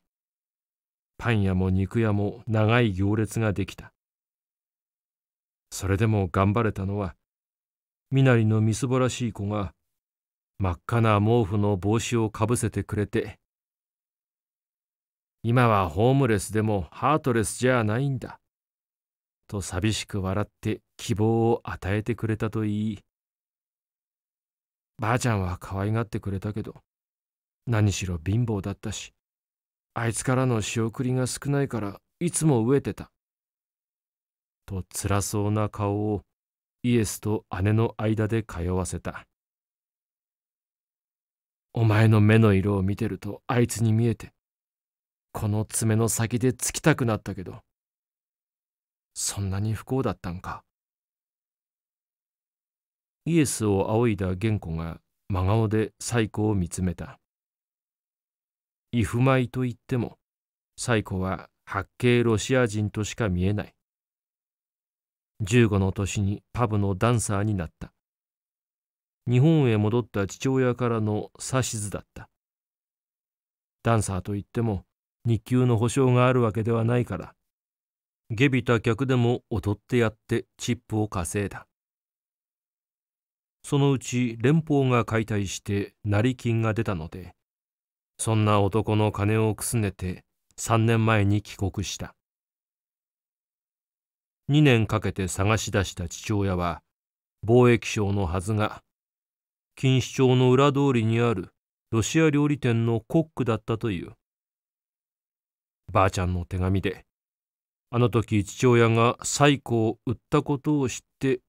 パン屋も肉屋も長い行列ができたそれでも頑張れたのは身なりのみすぼらしい子が真っ赤な毛布の帽子をかぶせてくれて今はホームレスでもハートレスじゃないんだ。と寂しく笑って希望を与えてくれたといい。ばあちゃんは可愛がってくれたけど、何しろ貧乏だったし、あいつからの仕送りが少ないからいつも飢えてた。と辛そうな顔をイエスと姉の間で通わせた。お前の目の色を見てるとあいつに見えて、この爪の先でつきたくなったけどそんなに不幸だったんかイエスを仰いだ玄子が真顔で最古を見つめたフマイといっても最古は八景ロシア人としか見えない15の年にパブのダンサーになった日本へ戻った父親からの指図だったダンサーといっても日給の保証があるわけではないから下びた客でも劣ってやってチップを稼いだそのうち連邦が解体して成金が出たのでそんな男の金をくすねて3年前に帰国した2年かけて探し出した父親は貿易商のはずが錦糸町の裏通りにあるロシア料理店のコックだったというばあちゃんの手紙であの時父親が最古を売ったことを知って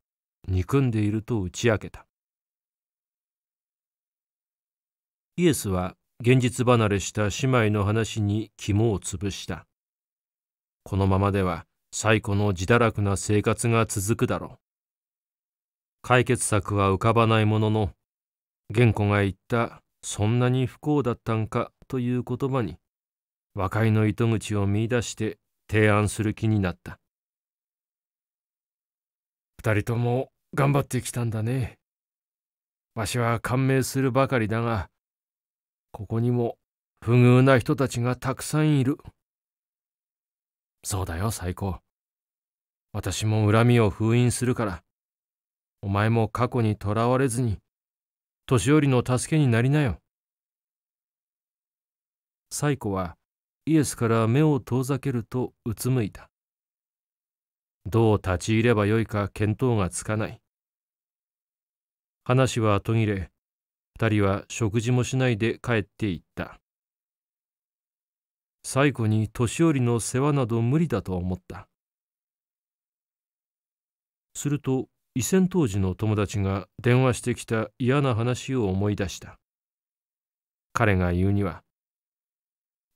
憎んでいると打ち明けたイエスは現実離れした姉妹の話に肝を潰したこのままでは最古の自堕落な生活が続くだろう解決策は浮かばないものの元子が言った「そんなに不幸だったんか」という言葉に和解の糸口を見いだして提案する気になった2人とも頑張ってきたんだねわしは感銘するばかりだがここにも不遇な人たちがたくさんいるそうだよ最高私も恨みを封印するからお前も過去にとらわれずに年寄りの助けになりなよ。サイコはイエスから目を遠ざけるとうつむいた。どう立ち入ればよいか見当がつかない。話は途切れ、二人は食事もしないで帰っていった。最後に年寄りの世話など無理だと思った。すると、伊戦当時の友達が電話してきた嫌な話を思い出した。彼が言うには、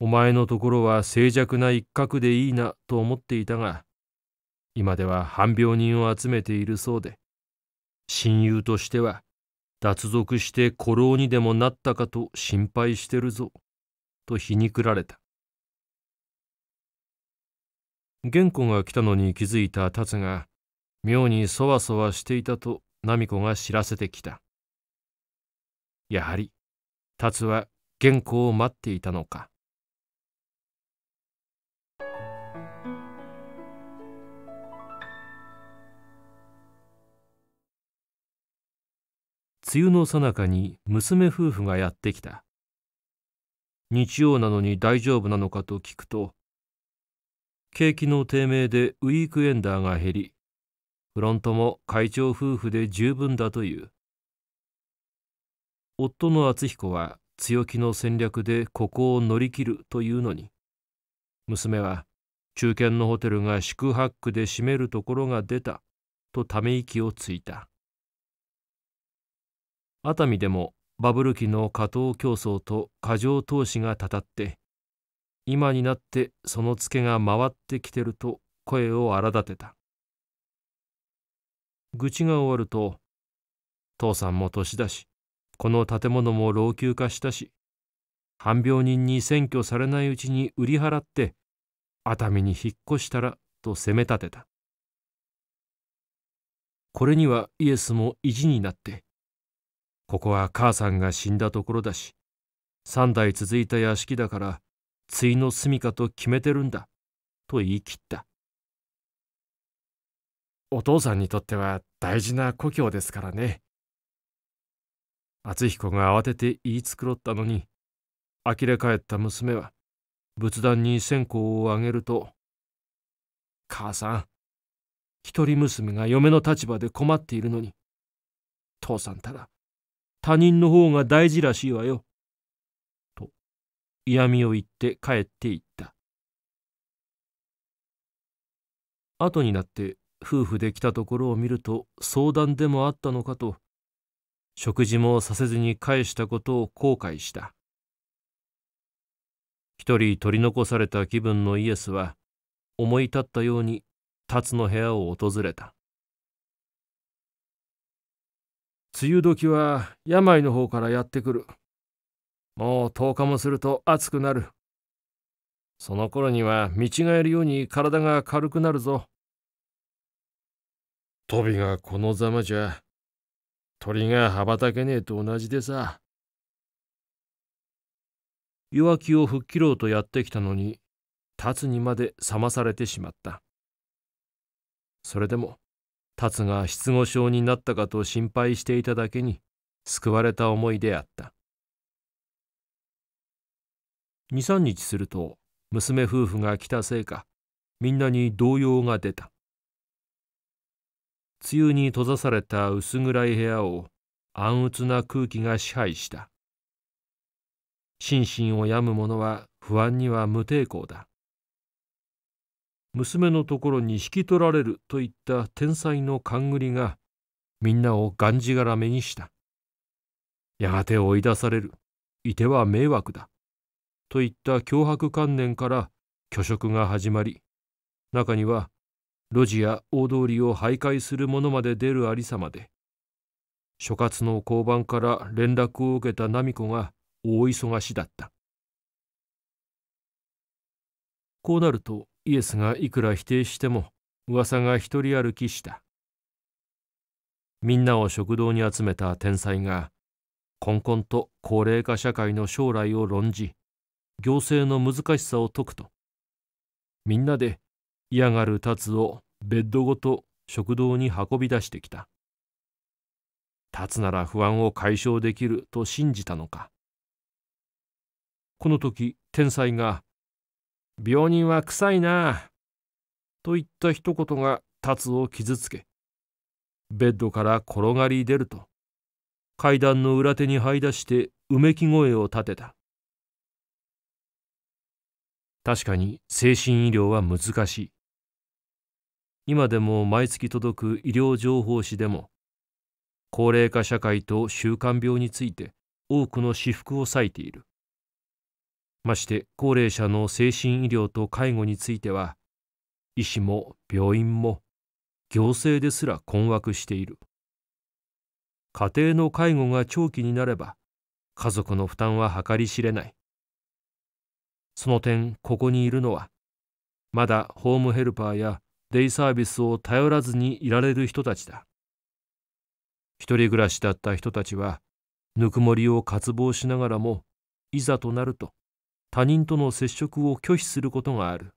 お前のところは静寂な一角でいいなと思っていたが、今では半病人を集めているそうで、親友としては脱俗して古老にでもなったかと心配してるぞ、と皮肉られた。玄子が来たのに気づいた達が、妙にそわそわしていたと奈美子が知らせてきた。やはり、達は玄子を待っていたのか。梅雨のさなかに娘夫婦がやってきた日曜なのに大丈夫なのかと聞くと景気の低迷でウィークエンダーが減りフロントも会長夫婦で十分だという夫の敦彦は強気の戦略でここを乗り切るというのに娘は中堅のホテルが宿泊区で占めるところが出たとため息をついた熱海でもバブル期の下等競争と過剰投資がたたって今になってそのツケが回ってきてると声を荒立てた愚痴が終わると「父さんも年だしこの建物も老朽化したし半病人に占拠されないうちに売り払って熱海に引っ越したら」と責め立てたこれにはイエスも意地になってここは母さんが死んだところだし三代続いた屋敷だから対の住処と決めてるんだと言い切ったお父さんにとっては大事な故郷ですからね敦彦が慌てて言い繕ったのに呆れ返った娘は仏壇に線香をあげると「母さん一人娘が嫁の立場で困っているのに父さんたら他人の方が大事らしいわよ。と嫌味を言って帰っていった後になって夫婦で来たところを見ると相談でもあったのかと食事もさせずに返したことを後悔した一人取り残された気分のイエスは思い立ったように辰の部屋を訪れた梅雨時は病の方からやってくる。もう10日もすると暑くなる。その頃には見違えるように体が軽くなるぞ。トビがこのざまじゃ、鳥が羽ばたけねえと同じでさ。弱気を吹っ切ろうとやってきたのに、立つにまで冷まされてしまった。それでも、達が失語症になったかと心配していただけに救われた思いであった23日すると娘夫婦が来たせいかみんなに動揺が出た梅雨に閉ざされた薄暗い部屋を暗鬱な空気が支配した心身を病む者は不安には無抵抗だ娘のところに引き取られるといった天才の勘繰りがみんなをがんじがらめにしたやがて追い出されるいては迷惑だといった脅迫観念から虚職が始まり中には路地や大通りを徘徊する者まで出るありさまで所轄の交番から連絡を受けた奈美子が大忙しだったこうなるとイエスがいくら否定しても噂が一人歩きしたみんなを食堂に集めた天才がこんこんと高齢化社会の将来を論じ行政の難しさを説くとみんなで嫌がる達をベッドごと食堂に運び出してきた達なら不安を解消できると信じたのかこの時天才が病人は臭いなあ。といった一言が達を傷つけ、ベッドから転がり出ると、階段の裏手に這い出してうめき声を立てた。確かに精神医療は難しい。今でも毎月届く医療情報誌でも、高齢化社会と習慣病について多くの私服を割いている。まして高齢者の精神医療と介護については医師も病院も行政ですら困惑している家庭の介護が長期になれば家族の負担は計り知れないその点ここにいるのはまだホームヘルパーやデイサービスを頼らずにいられる人たちだ一人暮らしだった人たちはぬくもりを渇望しながらもいざとなると他人との接触を拒否することがある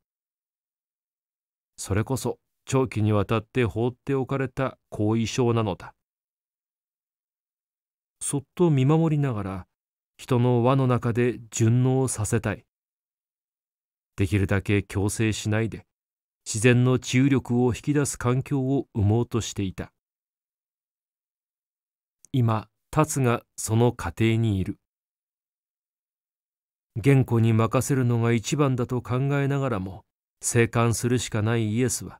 それこそ長期にわたって放っておかれた後遺症なのだそっと見守りながら人の輪の中で順応させたいできるだけ強制しないで自然の治癒力を引き出す環境を生もうとしていた今達がその過程にいる言語に任せるのが一番だと考えながらも生還するしかないイエスは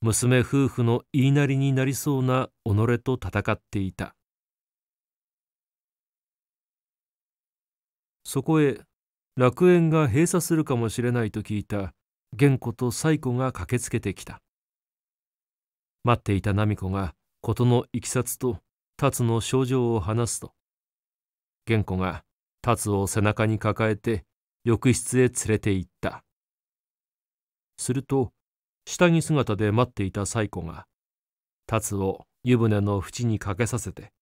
娘夫婦の言いなりになりそうな己と戦っていたそこへ楽園が閉鎖するかもしれないと聞いた玄子と西子が駆けつけてきた待っていた奈美子が事のいきさつと達の症状を話すと玄子が達を背中に抱えて浴室へ連れて行ったすると下着姿で待っていたサイコが達を湯船の縁にかけさせて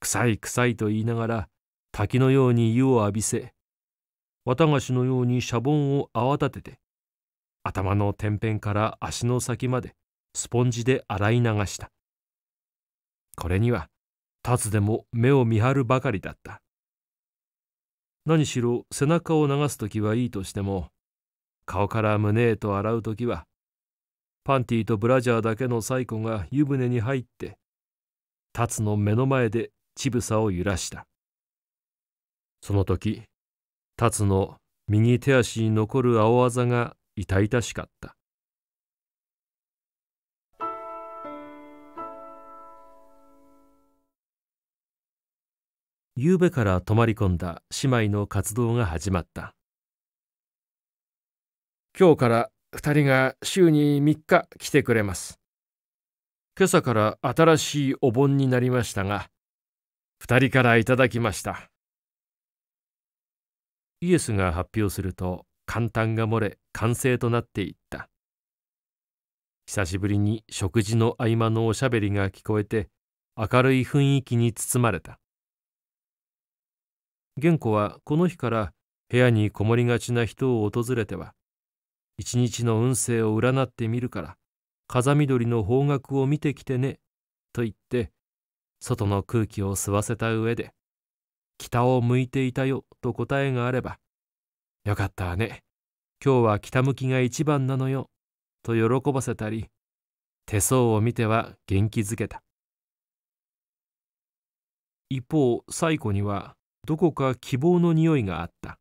臭い臭いと言いながら滝のように湯を浴びせ綿菓子のようにシャボンを泡立てて頭のてんぺんから足の先までスポンジで洗い流したこれには達でも目を見張るばかりだった何しろ背中を流す時はいいとしても顔から胸へと洗う時はパンティとブラジャーだけのサイコが湯船に入ってタの目の前で乳房を揺らしたその時タの右手足に残る青あざが痛々しかった昨べから泊まり込んだ姉妹の活動が始まった今日から2人が週に3日来てくれます今朝から新しいお盆になりましたが2人からいただきましたイエスが発表すると簡単が漏れ完成となっていった久しぶりに食事の合間のおしゃべりが聞こえて明るい雰囲気に包まれた玄子はこの日から部屋にこもりがちな人を訪れては一日の運勢を占ってみるから風緑の方角を見てきてねと言って外の空気を吸わせた上で北を向いていたよと答えがあればよかったね今日は北向きが一番なのよと喜ばせたり手相を見ては元気づけた一方最後にはどこか希望の匂いがあった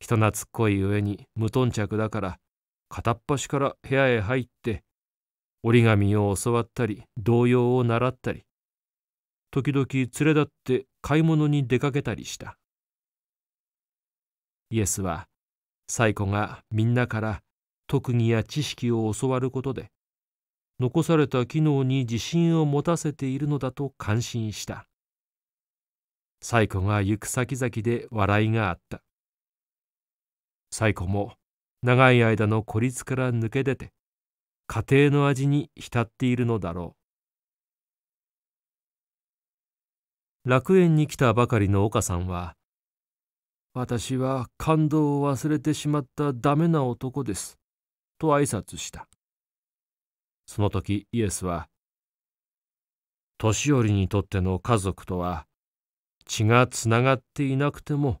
人懐っこい上に無頓着だから片っ端から部屋へ入って折り紙を教わったり童謡を習ったり時々連れ立って買い物に出かけたりしたイエスはサイコがみんなから特技や知識を教わることで残された機能に自信を持たせているのだと感心した。最子が行く先々で笑いがあった最古も長い間の孤立から抜け出て家庭の味に浸っているのだろう楽園に来たばかりの岡さんは私は感動を忘れてしまったダメな男です。と挨拶した。その時イエスは、年寄りにとっての家族とは、血がつながっていなくても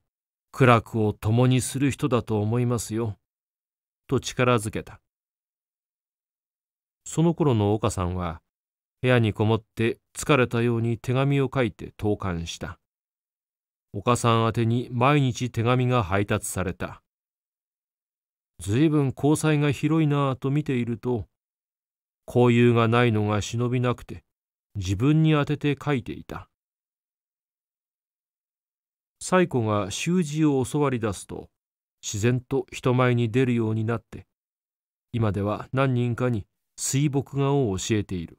苦楽を共にする人だと思いますよ」と力づけたその頃の岡さんは部屋にこもって疲れたように手紙を書いて投函した岡さん宛てに毎日手紙が配達された随分交際が広いなぁと見ていると交友がないのが忍びなくて自分に宛てて書いていたイ子が習字を教わり出すと自然と人前に出るようになって今では何人かに水墨画を教えている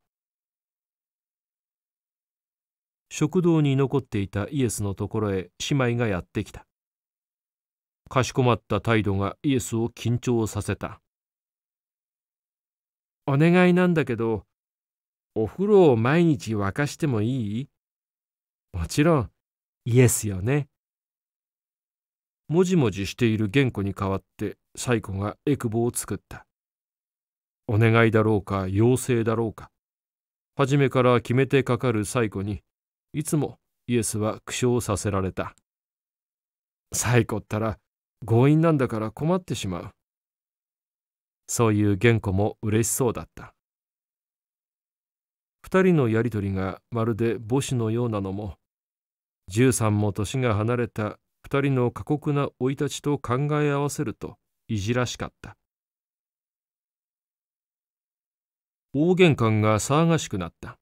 食堂に残っていたイエスのところへ姉妹がやってきたかしこまった態度がイエスを緊張させた「お願いなんだけどお風呂を毎日沸かしてもいい?」もちろんイエスよね。もじもじしている言語に代わって最古がエクボを作ったお願いだろうか要請だろうか初めから決めてかかる最古にいつもイエスは苦笑させられた最古ったら強引なんだから困ってしまうそういう言語も嬉しそうだった二人のやりとりがまるで母子のようなのも13も年が離れた二人の過酷な生い立ちと考え合わせるといじらしかった大玄関が騒がしくなった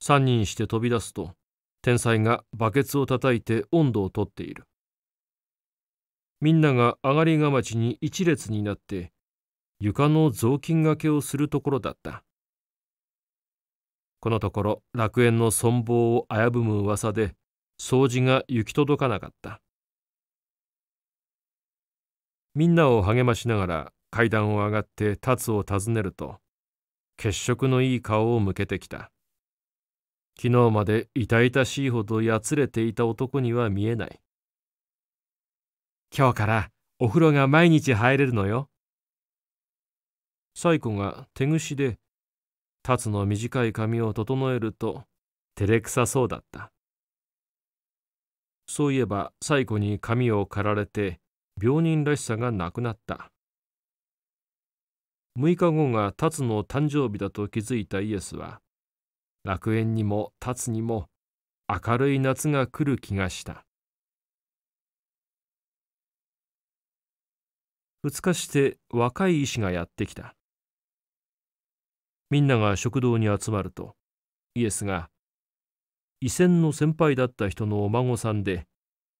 三人して飛び出すと天才がバケツを叩いて温度をとっているみんなが上がりがまちに一列になって床の雑巾がけをするところだったこのところ楽園の存亡を危ぶむ噂で掃除が行き届かなかったみんなを励ましながら階段を上がって達を訪ねると血色のいい顔を向けてきた昨日まで痛々しいほどやつれていた男には見えない今日からお風呂が毎日入れるのよ最古が手ぐしで達の短い髪を整えると照れくさそうだったそういえば最後に髪を刈られて病人らしさがなくなった6日後が達の誕生日だと気づいたイエスは楽園にも達にも明るい夏が来る気がした2日して若い医師がやってきたみんなが食堂に集まるとイエスが医専の先輩だった人のお孫さんで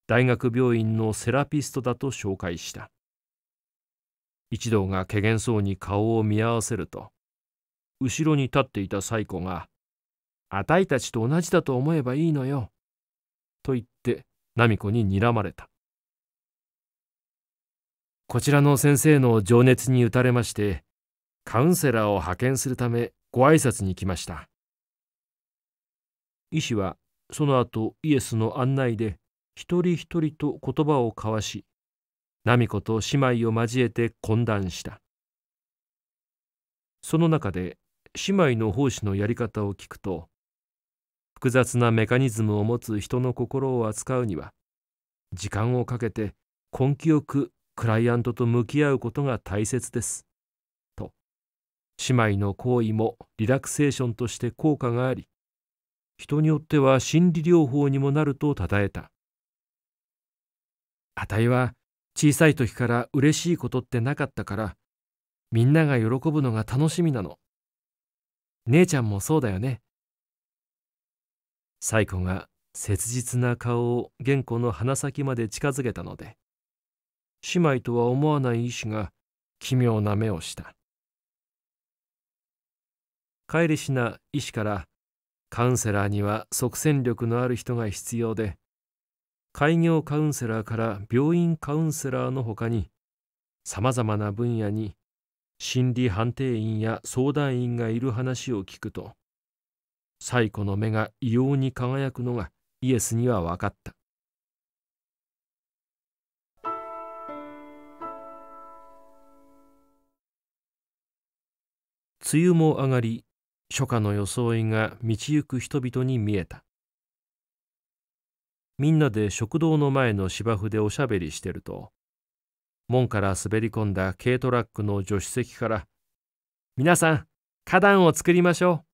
大学病院のセラピストだと紹介した一同がけげんそうに顔を見合わせると後ろに立っていたサ子が「あたいたちと同じだと思えばいいのよ」と言ってナミコに睨まれたこちらの先生の情熱に打たれましてカウンセラーを派遣するためご挨拶に来ました医師はその後イエスの案内で一人一人と言葉を交わしナミ子と姉妹を交えて懇談したその中で姉妹の奉仕のやり方を聞くと複雑なメカニズムを持つ人の心を扱うには時間をかけて根気よくクライアントと向き合うことが大切です」と姉妹の行為もリラクセーションとして効果があり人によっては心理療法にもなると称えたあたいは小さい時から嬉しいことってなかったからみんなが喜ぶのが楽しみなの姉ちゃんもそうだよねサイコが切実な顔を玄子の鼻先まで近づけたので姉妹とは思わない医師が奇妙な目をした帰りしな医師からカウンセラーには即戦力のある人が必要で開業カウンセラーから病院カウンセラーのほかにさまざまな分野に心理判定員や相談員がいる話を聞くと最古の目が異様に輝くのがイエスには分かった梅雨も上がり初夏の装いが道行く人々に見えたみんなで食堂の前の芝生でおしゃべりしてると門から滑り込んだ軽トラックの助手席から「皆さん花壇を作りましょ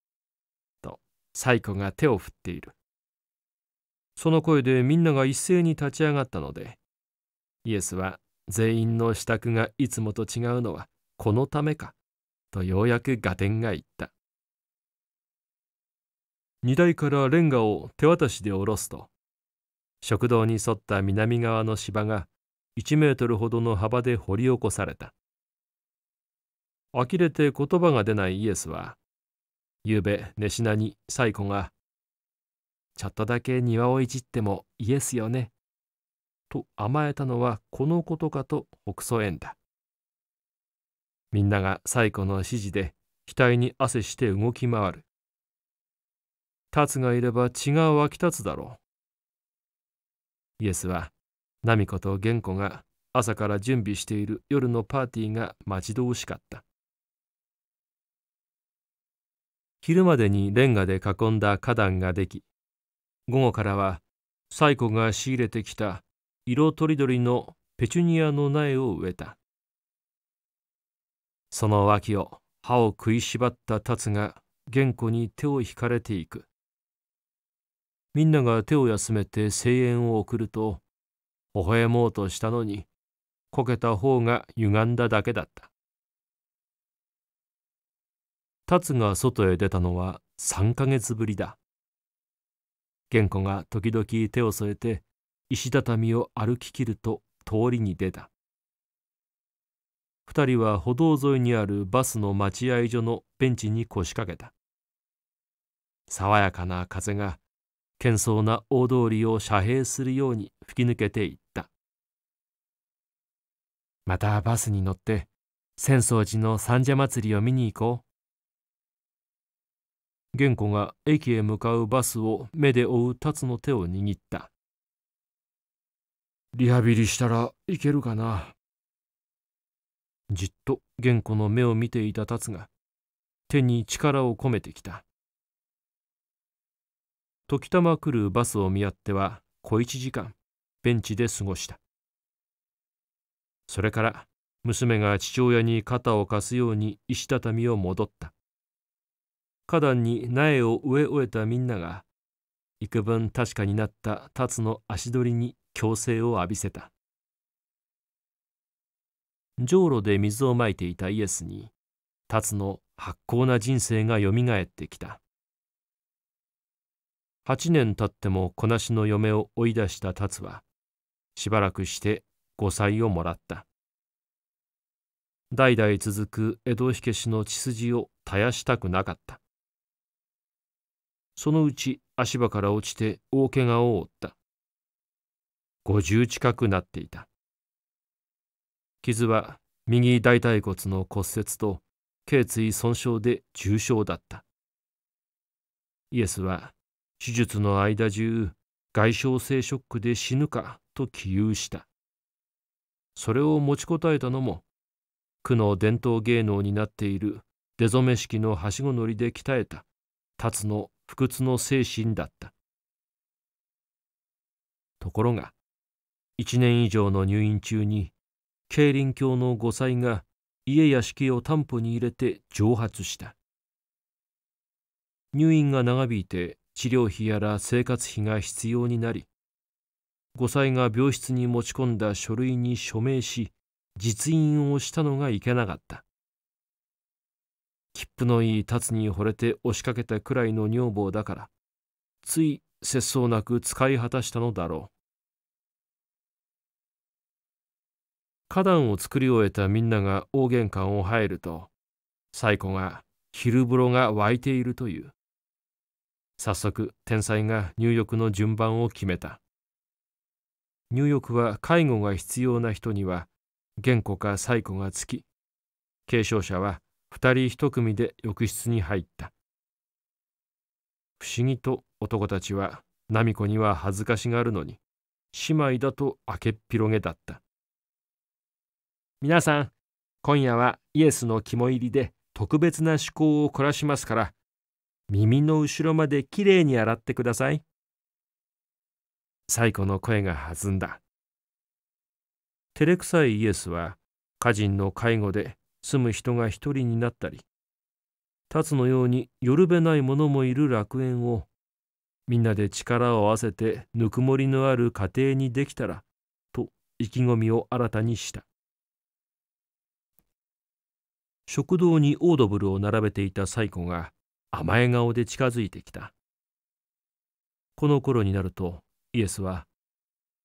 う」と彩子が手を振っているその声でみんなが一斉に立ち上がったのでイエスは全員の支度がいつもと違うのはこのためかとようやく合点がいった荷台からレンガを手渡しで下ろすと食堂に沿った南側の芝が1メートルほどの幅で掘り起こされた呆れて言葉が出ないイエスはゆうべ寝しなにサイコが「ちょっとだけ庭をいじってもイエスよね」と甘えたのはこのことかとそえんだみんながサイコの指示で額に汗して動き回る立つがいれば血が湧き立つだろう。イエスは、ナミコと玄子が朝から準備している夜のパーティーが待ち遠しかった。昼までにレンガで囲んだ花壇ができ、午後からは、西湖が仕入れてきた色とりどりのペチュニアの苗を植えた。その脇を歯を食いしばったタツが玄子に手を引かれていく。みんなが手を休めて声援を送ると微笑もうとしたのにこけた方が歪んだだけだった達が外へ出たのは3ヶ月ぶりだ玄子が時々手を添えて石畳を歩ききると通りに出た2人は歩道沿いにあるバスの待合所のベンチに腰掛けた爽やかな風が喧騒な大通りを遮蔽するように吹き抜けていったまたバスに乗って浅草寺の三社祭りを見に行こう玄子が駅へ向かうバスを目で追う達の手を握ったリハビリしたらいけるかなじっと玄子の目を見ていた達が手に力を込めてきた時たま来るバスを見合っては小一時間ベンチで過ごしたそれから娘が父親に肩を貸すように石畳を戻った花壇に苗を植え終えたみんなが幾分確かになった達の足取りに強制を浴びせたうろで水をまいていたイエスに達の発酵な人生がよみがえってきた8年経ってもこなしの嫁を追い出した達はしばらくして5歳をもらった代々続く江戸火消しの血筋を絶やしたくなかったそのうち足場から落ちて大けがを負った50近くなっていた傷は右大腿骨の骨折と頸椎損傷で重傷だったイエスは手術の間中外傷性ショックで死ぬかと起憂したそれを持ちこたえたのも区の伝統芸能になっている出初め式のはしご乗りで鍛えた達の不屈の精神だったところが1年以上の入院中に慶林教の5歳が家や敷を担保に入れて蒸発した入院が長引いて治療費やら生活費が必要になり後妻が病室に持ち込んだ書類に署名し実印をしたのがいけなかった切符のいい達に惚れて押しかけたくらいの女房だからつい節操なく使い果たしたのだろう花壇を作り終えたみんなが大玄関を入ると最古が昼風呂が湧いているという早速天才が入浴の順番を決めた入浴は介護が必要な人には原子か最古がつき継承者は二人一組で浴室に入った不思議と男たちはナミコには恥ずかしがるのに姉妹だと明けっぴろげだった皆さん今夜はイエスの肝入りで特別な趣向を凝らしますから耳の後ろまできれいに洗ってください。最古の声が弾んだ。照れくさいイエスは、家人の介護で住む人が一人になったり、立つのようによるべない者もいる楽園を、みんなで力を合わせてぬくもりのある家庭にできたら、と意気込みを新たにした。食堂にオードブルを並べていたサイコが、甘え顔で近づいてきたこの頃になるとイエスは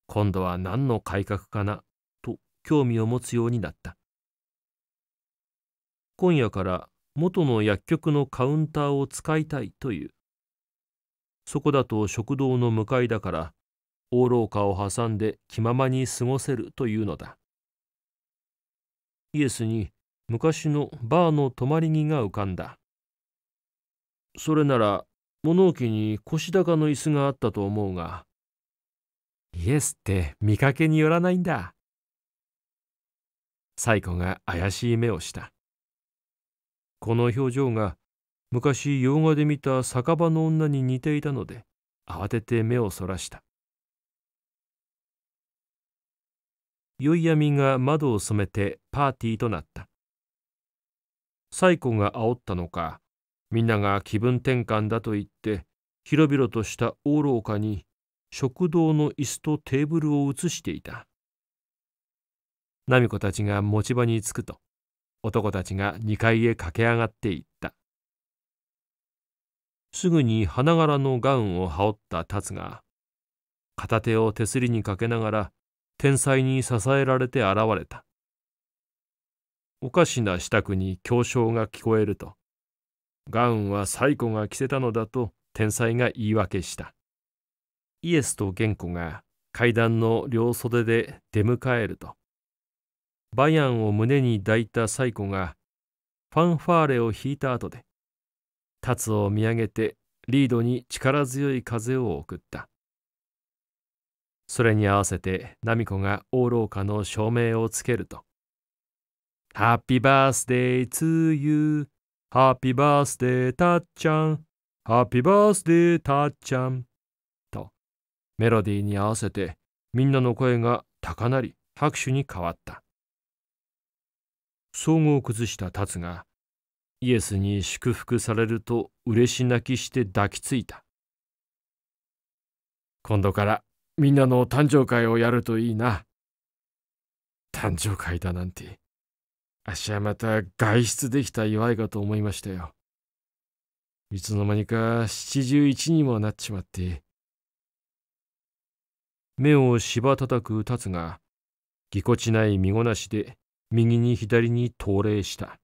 今度は何の改革かなと興味を持つようになった今夜から元の薬局のカウンターを使いたいというそこだと食堂の向かいだから大ー下を挟んで気ままに過ごせるというのだイエスに昔のバーの泊まり木が浮かんだそれなら物置に腰高の椅子があったと思うがイエスって見かけによらないんだサイコが怪しい目をしたこの表情が昔洋画で見た酒場の女に似ていたので慌てて目をそらした宵闇が窓を染めてパーティーとなったサイコが煽ったのかみんなが気分転換だと言って広々とした大廊下に食堂の椅子とテーブルを移していた奈美子たちが持ち場に着くと男たちが2階へ駆け上がっていったすぐに花柄のガウンを羽織った達が片手を手すりにかけながら天才に支えられて現れたおかしな支度に凶傷が聞こえるとガウンは最古が着せたのだと天才が言い訳したイエスと玄子が階段の両袖で出迎えるとバヤンを胸に抱いた最古がファンファーレを引いた後でタツを見上げてリードに力強い風を送ったそれに合わせてナミコがオーロカの照明をつけると「ハッピーバースデーツーユー」ハッピーバースデーたっちゃん、ハッピーバースデーたっちゃん。と、メロディーに合わせて、みんなの声が高鳴り、拍手に変わった。総合を崩したツが、イエスに祝福されると嬉し泣きして抱きついた。今度からみんなの誕生会をやるといいな。誕生会だなんてあっしはまた外出できた祝いかと思いましたよ。いつの間にか七十一にもなっちまって。目を芝叩く達が、ぎこちない身ごなしで右に左に投礼した。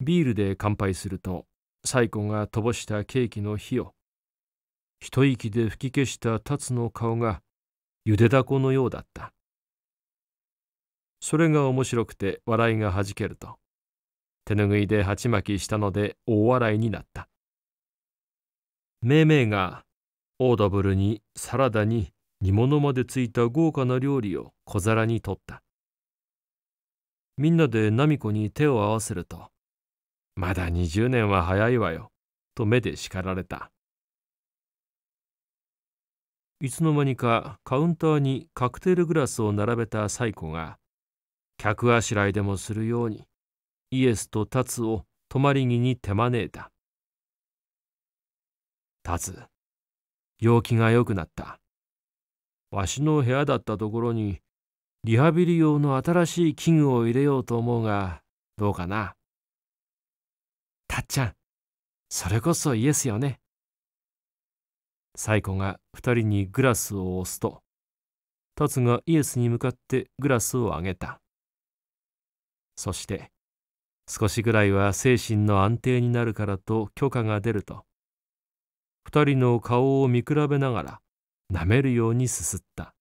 ビールで乾杯すると、最子がぼしたケーキの火を、一息で吹き消した達の顔がゆでだこのようだった。それが面白くて笑いがはじけると手ぬぐいで鉢巻きしたので大笑いになっためいめいがオードブルにサラダに煮物までついた豪華な料理を小皿に取ったみんなでナミコに手を合わせると「まだ20年は早いわよ」と目で叱られたいつの間にかカウンターにカクテルグラスを並べたサイコが客あしらいでもするようにイエスとタツを泊まり木に手招いた。タツ、陽気が良くなった。わしの部屋だったところに、リハビリ用の新しい器具を入れようと思うが、どうかな。たっちゃん、それこそイエスよね。サイコが二人にグラスを押すと、タツがイエスに向かってグラスをあげた。そして少しぐらいは精神の安定になるからと許可が出ると二人の顔を見比べながら舐めるようにすすった